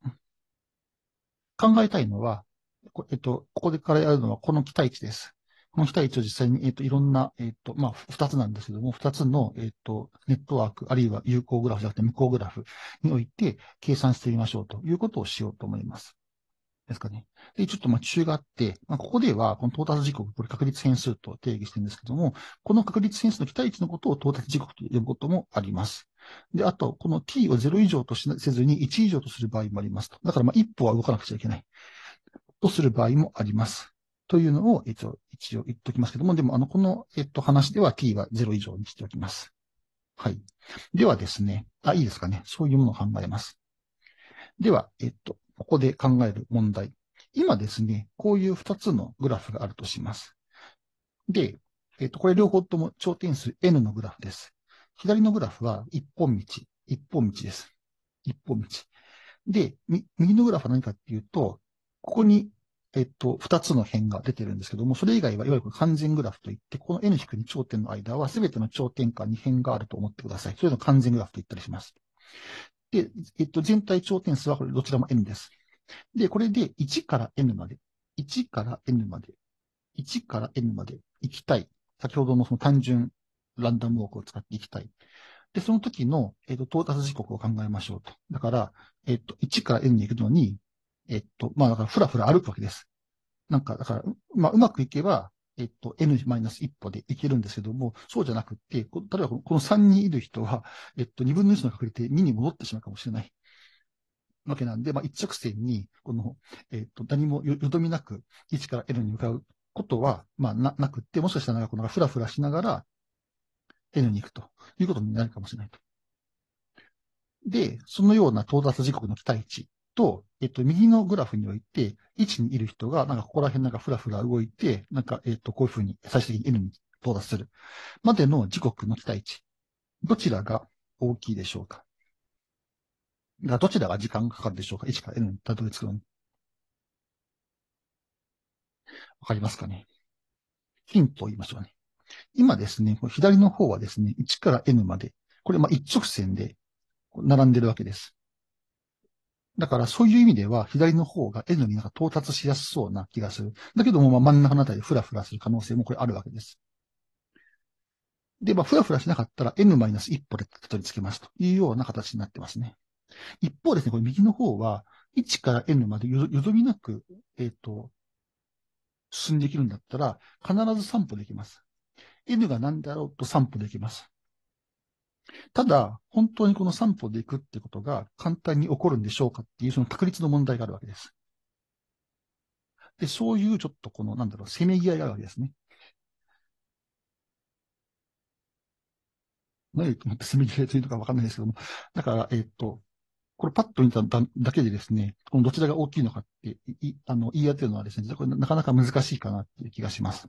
考えたいのは、えっと、ここでからやるのはこの期待値です。この期待値を実際に、えっと、いろんな、えっと、まあ、二つなんですけども、二つの、えっと、ネットワーク、あるいは有効グラフじゃなくて無効グラフにおいて計算してみましょうということをしようと思います。ですかね。で、ちょっとまあ中があって、まあ、ここでは、この到達時刻、これ確率変数と定義してるんですけども、この確率変数の期待値のことを到達時刻と呼ぶこともあります。で、あと、この t を0以上とせずに1以上とする場合もありますと。だからまあ一歩は動かなくちゃいけない。とする場合もあります。というのを一応、一応言っておきますけども、でも、あの、この、えっと、話では t は0以上にしておきます。はい。ではですね、あ、いいですかね。そういうものを考えます。では、えっと、ここで考える問題。今ですね、こういう2つのグラフがあるとします。で、えっと、これ両方とも頂点数 n のグラフです。左のグラフは一本道、一本道です。一本道。で、右のグラフは何かっていうと、ここに、えっと、二つの辺が出てるんですけども、それ以外はいわゆる完全グラフといって、この N-2 頂点の間は全ての頂点間に辺があると思ってください。それの完全グラフと言ったりします。で、えっと、全体頂点数はこれどちらも N です。で、これで1から N まで、1から N まで、1から N まで行きたい。先ほどのその単純ランダムウォークを使っていきたい。で、その時の、えっ、と、到達時刻を考えましょうと。だから、えっ、と、1から N に行くのに、えっと、まあ、だからふらふら歩くわけです。なんか、だから、まあ、うまくいけば、えっと、n-1 歩でいけるんですけども、そうじゃなくて、例えばこの3人いる人は、えっと、2分の1の確率で2に戻ってしまうかもしれないわけなんで、まあ、一直線に、この、えっと、何もよどみなく1から n に向かうことは、まあ、な、なくって、もしかしたら、このふらふらしながら n に行くということになるかもしれないと。で、そのような到達時刻の期待値と、えっと、右のグラフにおいて、位置にいる人が、なんかここら辺なんかふらふら動いて、なんか、えっと、こういうふうに最終的に N に到達するまでの時刻の期待値。どちらが大きいでしょうかどちらが時間がかかるでしょうか ?1 から N にたどり着くのに。わかりますかねヒントを言いましょうね。今ですね、こ左の方はですね、1から N まで、これまあ一直線で並んでるわけです。だからそういう意味では左の方が N になんか到達しやすそうな気がする。だけども、まあ、真ん中のあたりでフラフラする可能性もこれあるわけです。で、まあ、フラフラしなかったら N-1 歩でたどり着けますというような形になってますね。一方ですね、これ右の方は、1から N までよどみなく、えっ、ー、と、進んでいけるんだったら、必ず散歩できます。N が何だろうと散歩できます。ただ、本当にこの3歩でいくってことが簡単に起こるんでしょうかっていうその確率の問題があるわけです。で、そういうちょっとこの、なんだろう、せめぎ合いがあるわけですね。何を言ってせめぎ合いというのかわかんないですけども。だから、えっ、ー、と、これパッと見ただだけでですね、このどちらが大きいのかって、いあの言い当てるのはですね、これなかなか難しいかなっていう気がします。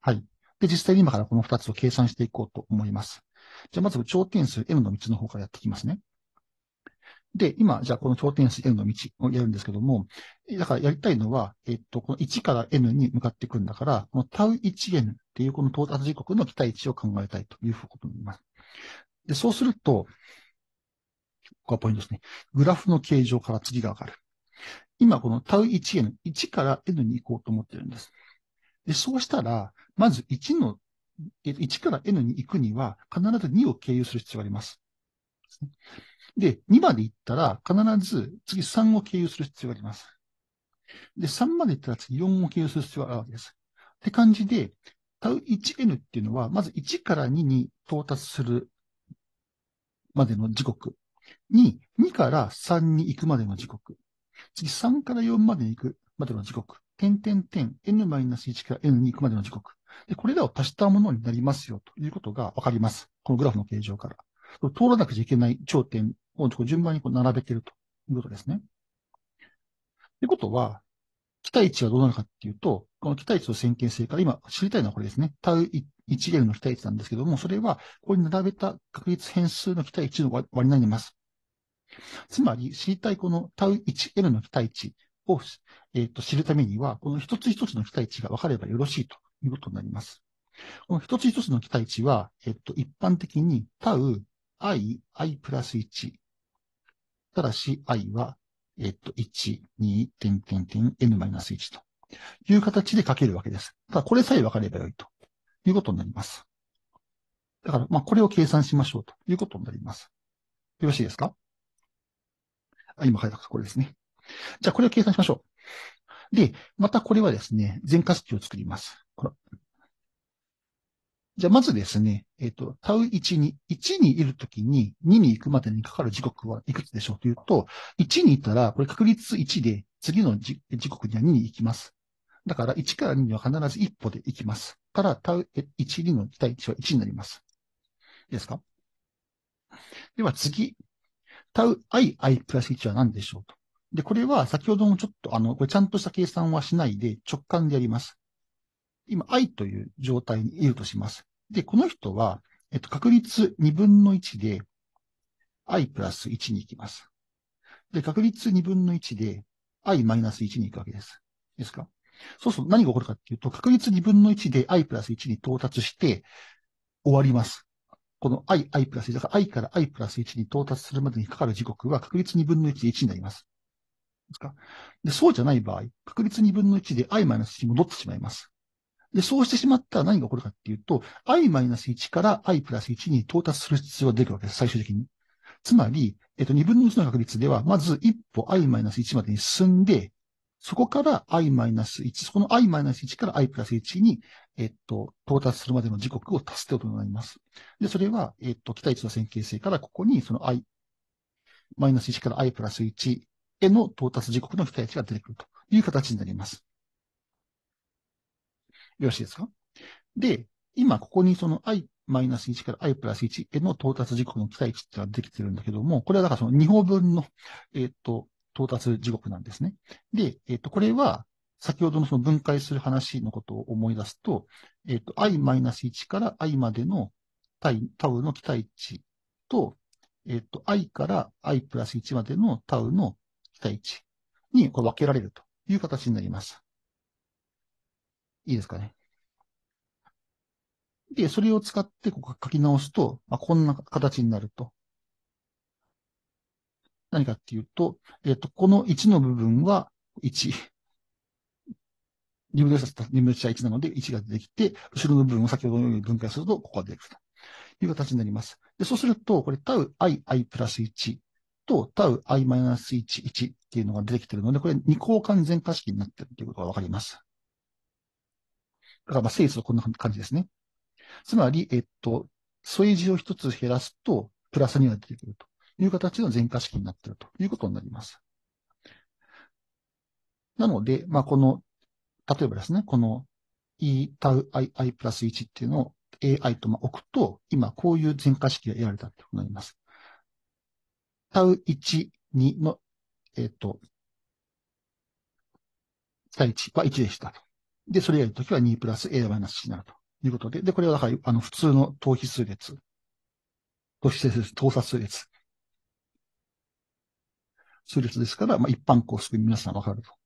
はい。で、実際に今からこの2つを計算していこうと思います。じゃあまず頂点数 M の道の方からやっていきますね。で、今、じゃあこの頂点数 N の道をやるんですけども、だからやりたいのは、えっと、この1から N に向かっていくんだから、このタウ u 1 n っていうこの到達時刻の期待値を考えたいということになります。で、そうすると、ここがポイントですね。グラフの形状から次が上がる。今、このタウ u 1 n 1から N に行こうと思ってるんです。で、そうしたら、まず1のえ1から N に行くには、必ず2を経由する必要があります。で、2まで行ったら、必ず次3を経由する必要があります。で、3まで行ったら次4を経由する必要があるわけです。って感じで、タウ 1N っていうのは、まず1から2に到達するまでの時刻に、2から3に行くまでの時刻。次、3から4まで行くまでの時刻。点点点、n-1 から n に行くまでの時刻。で、これらを足したものになりますよということがわかります。このグラフの形状から。通らなくちゃいけない頂点を順番にこう並べているということですね。ってことは、期待値はどうなるかっていうと、この期待値の線形性から今知りたいのはこれですね。タウ 1L の期待値なんですけども、それはここに並べた確率変数の期待値の割りになります。つまり、知りたいこのタウ 1L の期待値を、えー、と知るためには、この一つ一つの期待値が分かればよろしいということになります。この一つ一つの期待値は、えっと、一般的にタウ、i, i プラス1。ただし i は、えっと、1、2、点点点 n マイナス1という形で書けるわけです。ただ、これさえ分かればよいということになります。だから、まあ、これを計算しましょうということになります。よろしいですかあ、今書いたこれですね。じゃあ、これを計算しましょう。で、またこれはですね、全化式を作ります。じゃあ、まずですね、えっ、ー、と、タウ1に、1にいるときに2に行くまでにかかる時刻はいくつでしょうというと、1にいたら、これ確率1で、次の時刻には2に行きます。だから、1から2には必ず1歩で行きます。から、タウ1、2の対値は1になります。いいですかでは次、タウ i、i プラス1は何でしょうと。で、これは先ほどもちょっと、あの、これちゃんとした計算はしないで直感でやります。今、I という状態にいるとします。で、この人は、えっと、確率2分の1で、i プラス1に行きます。で、確率2分の1で、i マイナス1に行くわけです。ですかそうすると何が起こるかっていうと、確率2分の1で i プラス1に到達して、終わります。この i、i プラス1、だから i から i プラス1に到達するまでにかかる時刻は確率2分の1で1になります。ですか。で、そうじゃない場合、確率2分の1で i-1 に戻ってしまいます。で、そうしてしまったら何が起こるかっていうと、i-1 から i プラス1に到達する必要が出てくるわけです、最終的に。つまり、えっと、2分の1の確率では、まず一歩 i-1 までに進んで、そこから i-1、そこの i-1 から i プラス1に、えっと、到達するまでの時刻を足すということになります。で、それは、えっと、期待値の線形性からここに、その i、マイナス1から i プラス1への到達時刻の期待値が出てくるという形になります。よろしいですかで、今ここにその i マイナス1から i プラス1への到達時刻の期待値ってのができてるんだけども、これはだからその2歩分の、えっ、ー、と、到達時刻なんですね。で、えっ、ー、と、これは、先ほどのその分解する話のことを思い出すと、えっ、ー、と、i マイナス1から i までのタイタウの期待値と、えっ、と、i から i プラス1までのタウの期待値にこれ分けられるという形になります。いいですかね。で、それを使ってここ書き直すと、まあ、こんな形になると。何かっていうと、えっ、ー、と、この1の部分は1。二分の一は1なので1が出てきて、後ろの部分を先ほどのように分解すると、ここが出てくるという形になります。で、そうすると、これタウ、i i プラス1とタウ i-11 っていうのが出てきてるので、これ二項完全化式になってるっていうことがわかります。だからまあ整理するとこんな感じですね。つまり、えっと、添え字を一つ減らすと、プラスには出てくるという形の全化式になっているということになります。なので、まあ、この、例えばですね、この e タウ ii プラス1っていうのを ai とまあ置くと、今こういう全化式が得られたということになります。タウ1、2の、えっ、ー、と、対1。値は1でしたと。で、それやるときは2プラス A マイナス1になるということで、で、これはだから、あの、普通の等比数列。等比数列、等差数列。数列ですから、まあ、一般公式ス皆さんわかると。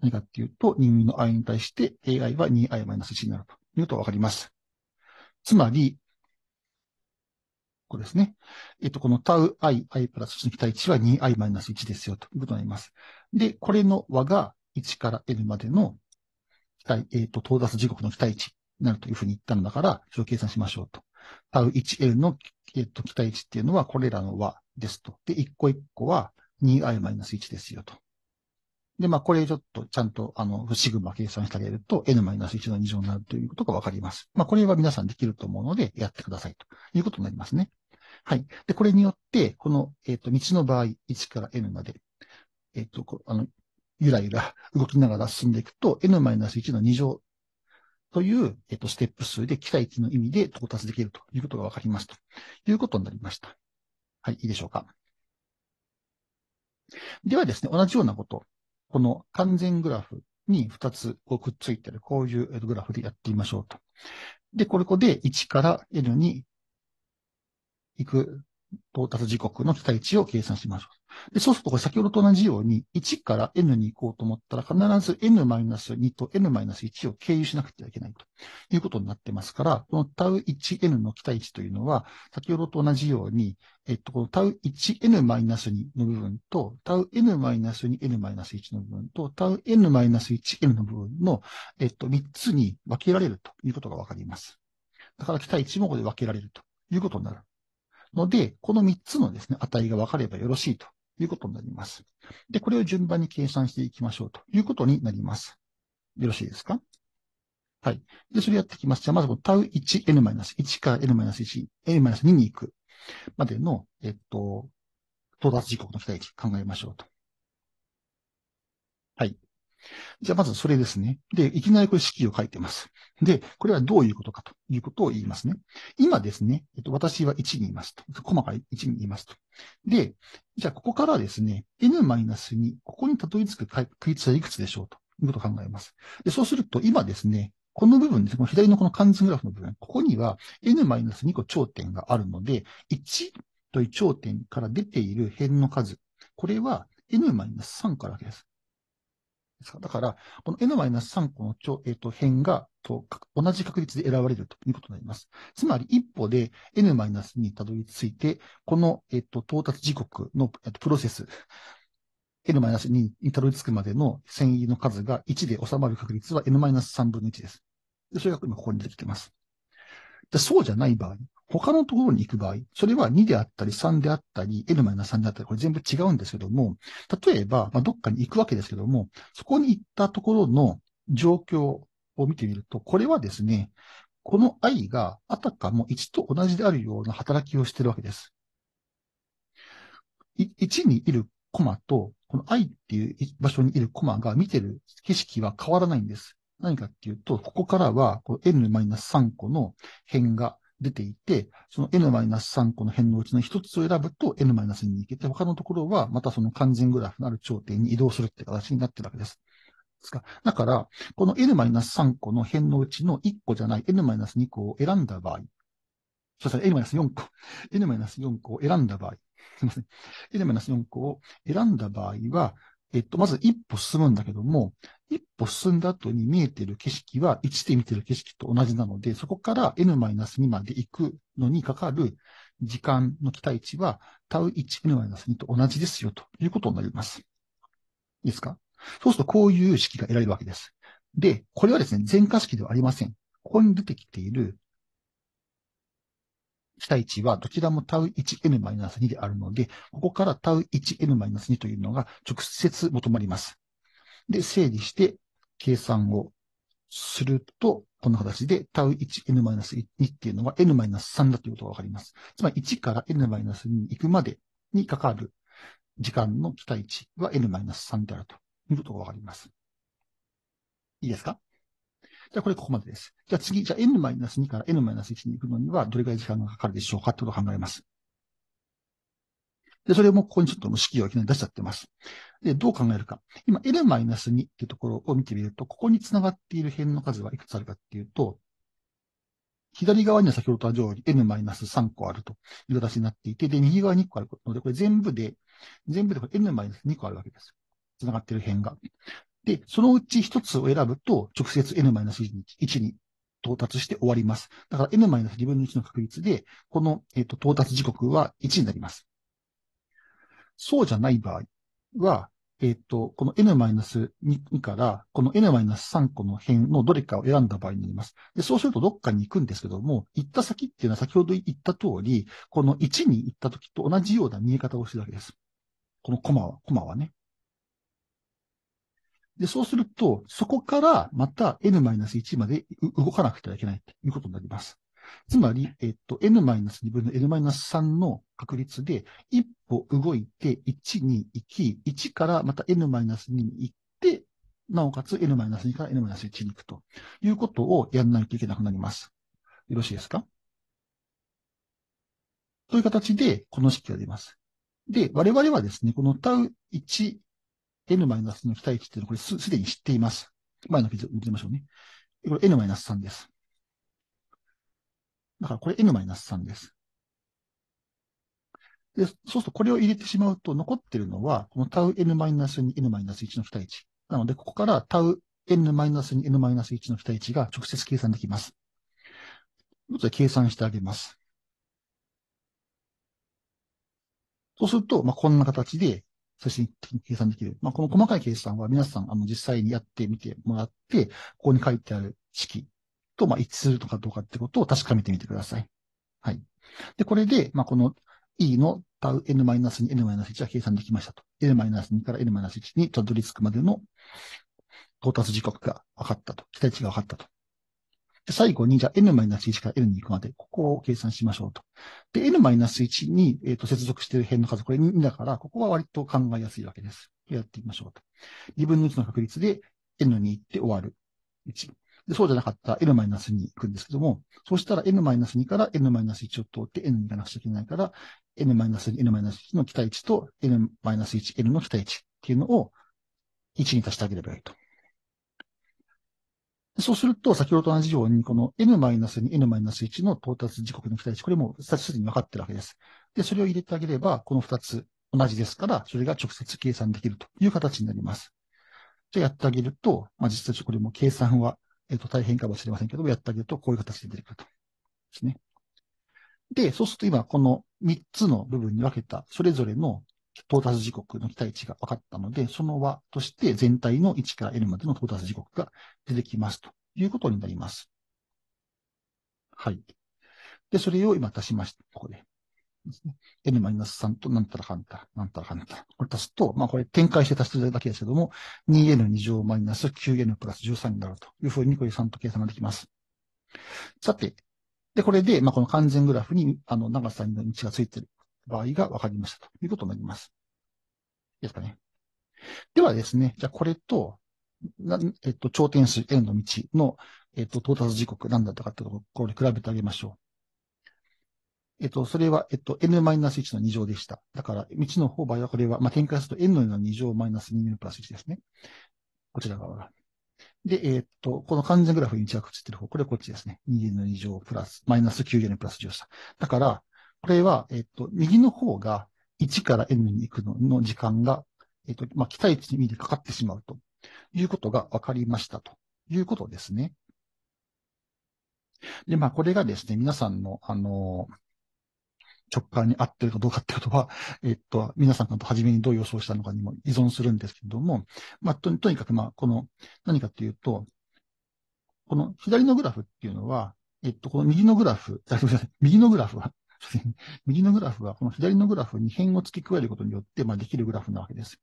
何かっていうと、任意の i に対して ai は 2i-1 になるということはわかります。つまり、こですね。えっと、このタウ i、i プラス1の期待値は 2i マイナス1ですよということになります。で、これの和が1から n までの期待、えっと、到達時刻の期待値になるというふうに言ったのだから、それを計算しましょうと。タウ 1l の、えっと、期待値っていうのはこれらの和ですと。で、一個一個は 2i マイナス1ですよと。で、まあ、これちょっとちゃんと、あの、シグマ計算してあげると、n-1 の2乗になるということがわかります。まあ、これは皆さんできると思うので、やってくださいということになりますね。はい。で、これによって、この、えっ、ー、と、道の場合、1から n まで、えっ、ー、と、あの、ゆらゆら動きながら進んでいくと、n-1 の2乗という、えっ、ー、と、ステップ数で期待値の意味で到達できるということが分かりますということになりました。はい、いいでしょうか。ではですね、同じようなこと、この完全グラフに2つをくっついてる、こういうグラフでやってみましょうと。で、これこで1から N に行く到達時刻の期待値を計算しましょう。で、そうするとこれ先ほどと同じように、1から n に行こうと思ったら、必ず n-2 と n-1 を経由しなくてはいけないということになってますから、この tau1n の期待値というのは、先ほどと同じように、えっと、この tau1n-2 の部分と、tau n-2n-1 の部分と、tau n-1n の部分の、えっと、3つに分けられるということがわかります。だから期待値もここで分けられるということになる。ので、この3つのですね、値が分かればよろしいということになります。で、これを順番に計算していきましょうということになります。よろしいですかはい。で、それやっていきます。じゃあ、まずこの tau1n-1 から n-1、n-2 に行くまでの、えっと、到達時刻の期待値考えましょうと。はい。じゃあまずそれですね。で、いきなりこれ式を書いてます。で、これはどういうことかということを言いますね。今ですね、えっと、私は1にいますと。細かい1にいますと。で、じゃあここからですね、n-2、ここにたどり着く確率はいくつでしょうということを考えます。で、そうすると今ですね、この部分ですね、この左のこの関数グラフの部分、ここには n-2 個頂点があるので、1という頂点から出ている辺の数、これは n-3 からです。だから、この n-3 個の超、えっ、ー、と、辺がと同じ確率で選ばれるということになります。つまり、一歩で n-2 にたどり着いて、この、えっ、ー、と、到達時刻の、えとプロセス、n-2 にたどり着くまでの繊維の数が1で収まる確率は n-3 分の1です。でそれが今ここに出てきてます。でそうじゃない場合、他のところに行く場合、それは2であったり3であったり、N マイナ3であったり、これ全部違うんですけども、例えば、まあ、どっかに行くわけですけども、そこに行ったところの状況を見てみると、これはですね、この i があたかも1と同じであるような働きをしているわけです。1にいるコマと、この i っていう場所にいるコマが見てる景色は変わらないんです。何かっていうと、ここからはこの n-3 個の辺が出ていて、その n-3 個の辺のうちの一つを選ぶと n-2 に行けて、他のところはまたその完全グラフのある頂点に移動するって形になってるわけです。ですかだから、この n-3 個の辺のうちの1個じゃない n-2 個を選んだ場合、そしたら n-4 個、n-4 個を選んだ場合、すみません、n-4 個を選んだ場合は、えっと、まず一歩進むんだけども、一歩進んだ後に見えてる景色は1で見てる景色と同じなので、そこから n-2 まで行くのにかかる時間の期待値はタウ1 n 2と同じですよということになります。いいですかそうするとこういう式が得られるわけです。で、これはですね、全化式ではありません。ここに出てきている期待値はどちらもタウ1 n 2であるので、ここからタウ1 n 2というのが直接求まります。で、整理して計算をすると、この形でタウ1 n 2っていうのが n-3 だということがわかります。つまり1から n-2 に行くまでにかかる時間の期待値は n-3 であるということがわかります。いいですかじゃあこれここまでです。じゃあ次、じゃあ n-2 から n-1 に行くのにはどれくらい時間がかかるでしょうかってことを考えます。で、それもここにちょっともう式をいきなり出しちゃってます。で、どう考えるか。今 n-2 っていうところを見てみると、ここに繋がっている辺の数はいくつあるかっていうと、左側には先ほどとは上り n-3 個あるという形になっていて、で、右側に1個あるので、これ全部で、全部でこれ n-2 個あるわけです。繋がっている辺が。で、そのうち一つを選ぶと、直接 n-1 に到達して終わります。だから n-2 分の1の確率で、この、えっと、到達時刻は1になります。そうじゃない場合は、えっと、この n-2 から、この n-3 個の辺のどれかを選んだ場合になります。で、そうするとどっかに行くんですけども、行った先っていうのは先ほど言った通り、この1に行った時と同じような見え方をしてるわけです。このコマは、コマはね。で、そうすると、そこからまた n-1 まで動かなくてはいけないということになります。つまり、えっと、n-2 分の n-3 の確率で、一歩動いて1に行き、1からまた n-2 に行って、なおかつ n-2 から n-1 に行くということをやらないといけなくなります。よろしいですかという形で、この式が出ます。で、我々はですね、このタウ1 n マイナスの期待値っていうのは、これすすでに知っています。前のページを見てみましょうね。これ n マイナス3です。だからこれ n マイナス3です。で、そうするとこれを入れてしまうと、残ってるのは、この tau n-2 に n-1 の期待値。なので、ここから tau n-2 に n-1 の期待値が直接計算できます。っと計算してあげます。そうすると、まあ、こんな形で、最新的に計算できる。まあ、この細かい計算は皆さん、あの、実際にやってみてもらって、ここに書いてある式と、まあ、一致するとかどうかってことを確かめてみてください。はい。で、これで、まあ、この e のタウ n-2、n-1 は計算できましたと。n-2 から n-1 にたどり着くまでの到達時刻が分かったと。期待値が分かったと最後に、じゃあ n-1 から n に行くまで、ここを計算しましょうと。で、n-1 に、えー、と接続している辺の数、これ2だから、ここは割と考えやすいわけです。やってみましょうと。2分の1の確率で n に行って終わる。1。でそうじゃなかった n-2 に行くんですけども、そうしたら n-2 から n-1 を通って n に行かなくちゃいけないから、n-2、n-1 の期待値と n-1、n の期待値っていうのを1に足してあげればいいと。そうすると、先ほどと同じように、この n-2、n-1 の到達時刻の期待値、これもすでに分かってるわけです。で、それを入れてあげれば、この2つ同じですから、それが直接計算できるという形になります。じゃあやってあげると、まあ、実際これも計算は、えっ、と、大変かもしれませんけども、やってあげるとこういう形で出てくると。ですね。で、そうすると今、この3つの部分に分けた、それぞれの到達時刻の期待値が分かったので、その和として全体の1から N までの到達時刻が出てきますということになります。はい。で、それを今足しました。ここで。n-3 となんたらかんたら、なんたらかんたら。これ足すと、まあこれ展開して足してるだけですけども、2n2 乗マイナス 9n プラス13になるというふうにこういう3と計算ができます。さて、で、これで、まあこの完全グラフに、あの、長さの道がついてる。場合が分かりましたということになります。いいですかね。ではですね、じゃあこれと、えっと、頂点数 N の道の、えっと、到達時刻何だったかってところで比べてあげましょう。えっと、それは、えっと、n-1 の2乗でした。だから、道の方場合はこれは、まあ、展開すると n の2乗マイナス 2n プラス1ですね。こちら側が。で、えっと、この完全グラフに一枠つってる方、これはこっちですね。2n の2乗プラス、マイナス 9n プラス1でした。だから、これは、えっと、右の方が1から n に行くのの時間が、えっと、まあ、期待値にかかってしまうということが分かりましたということですね。で、まあ、これがですね、皆さんの、あの、直感に合ってるかどうかってことは、えっと、皆さんが初めにどう予想したのかにも依存するんですけども、まあ、ととにかく、まあ、この、何かというと、この左のグラフっていうのは、えっと、この右のグラフ、右のグラフは、右のグラフは、この左のグラフに変を付け加えることによって、まあ、できるグラフなわけです。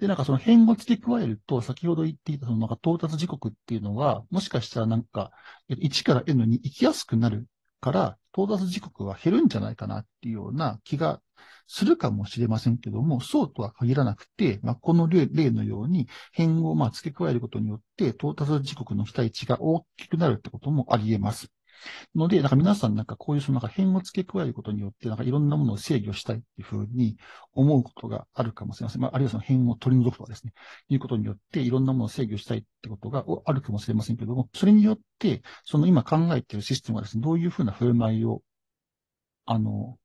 で、なんかその辺を付け加えると、先ほど言っていた、そのなんか到達時刻っていうのは、もしかしたらなんか、1から N に行きやすくなるから、到達時刻は減るんじゃないかなっていうような気がするかもしれませんけども、そうとは限らなくて、まあ、この例のように変をま付け加えることによって、到達時刻の期待値が大きくなるってこともあり得ます。ので、なんか皆さんなんかこういうそのなんか変を付け加えることによって、なんかいろんなものを制御したいっていうふうに思うことがあるかもしれません。まあ、あるいはその変を取り除くとかですね、いうことによっていろんなものを制御したいってことがあるかもしれませんけども、それによって、その今考えているシステムはですね、どういうふうな振る舞いを、あの、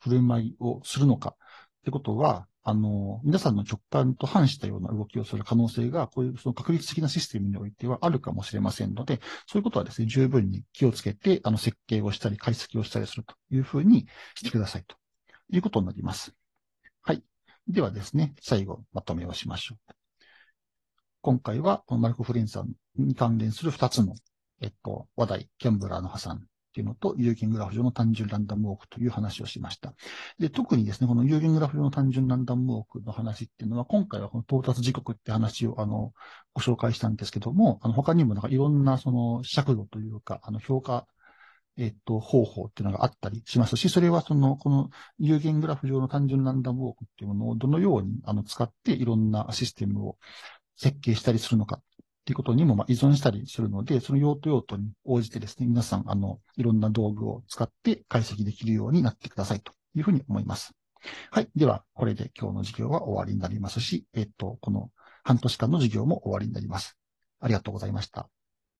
振る舞いをするのかってことは、あの、皆さんの直感と反したような動きをする可能性が、こういうその確率的なシステムにおいてはあるかもしれませんので、そういうことはですね、十分に気をつけて、あの、設計をしたり、解析をしたりするというふうにしてくださいということになります。はい。ではですね、最後、まとめをしましょう。今回は、このマルコ・フレンさんに関連する2つの、えっと、話題、ケャンブラーの破産っていうのと、有限グラフ上の単純ランダムウォークという話をしました。で、特にですね、この有限グラフ上の単純ランダムウォークの話っていうのは、今回はこの到達時刻って話を、あの、ご紹介したんですけども、あの、他にもなんかいろんなその尺度というか、あの、評価えっと、方法っていうのがあったりしますし、それはその、この有限グラフ上の単純ランダムウォークっていうものをどのようにあの使っていろんなシステムを設計したりするのかっっていうことにもま依存したりするので、その用途用途に応じてですね、皆さん、あの、いろんな道具を使って解析できるようになってくださいというふうに思います。はい。では、これで今日の授業は終わりになりますし、えっと、この半年間の授業も終わりになります。ありがとうございました。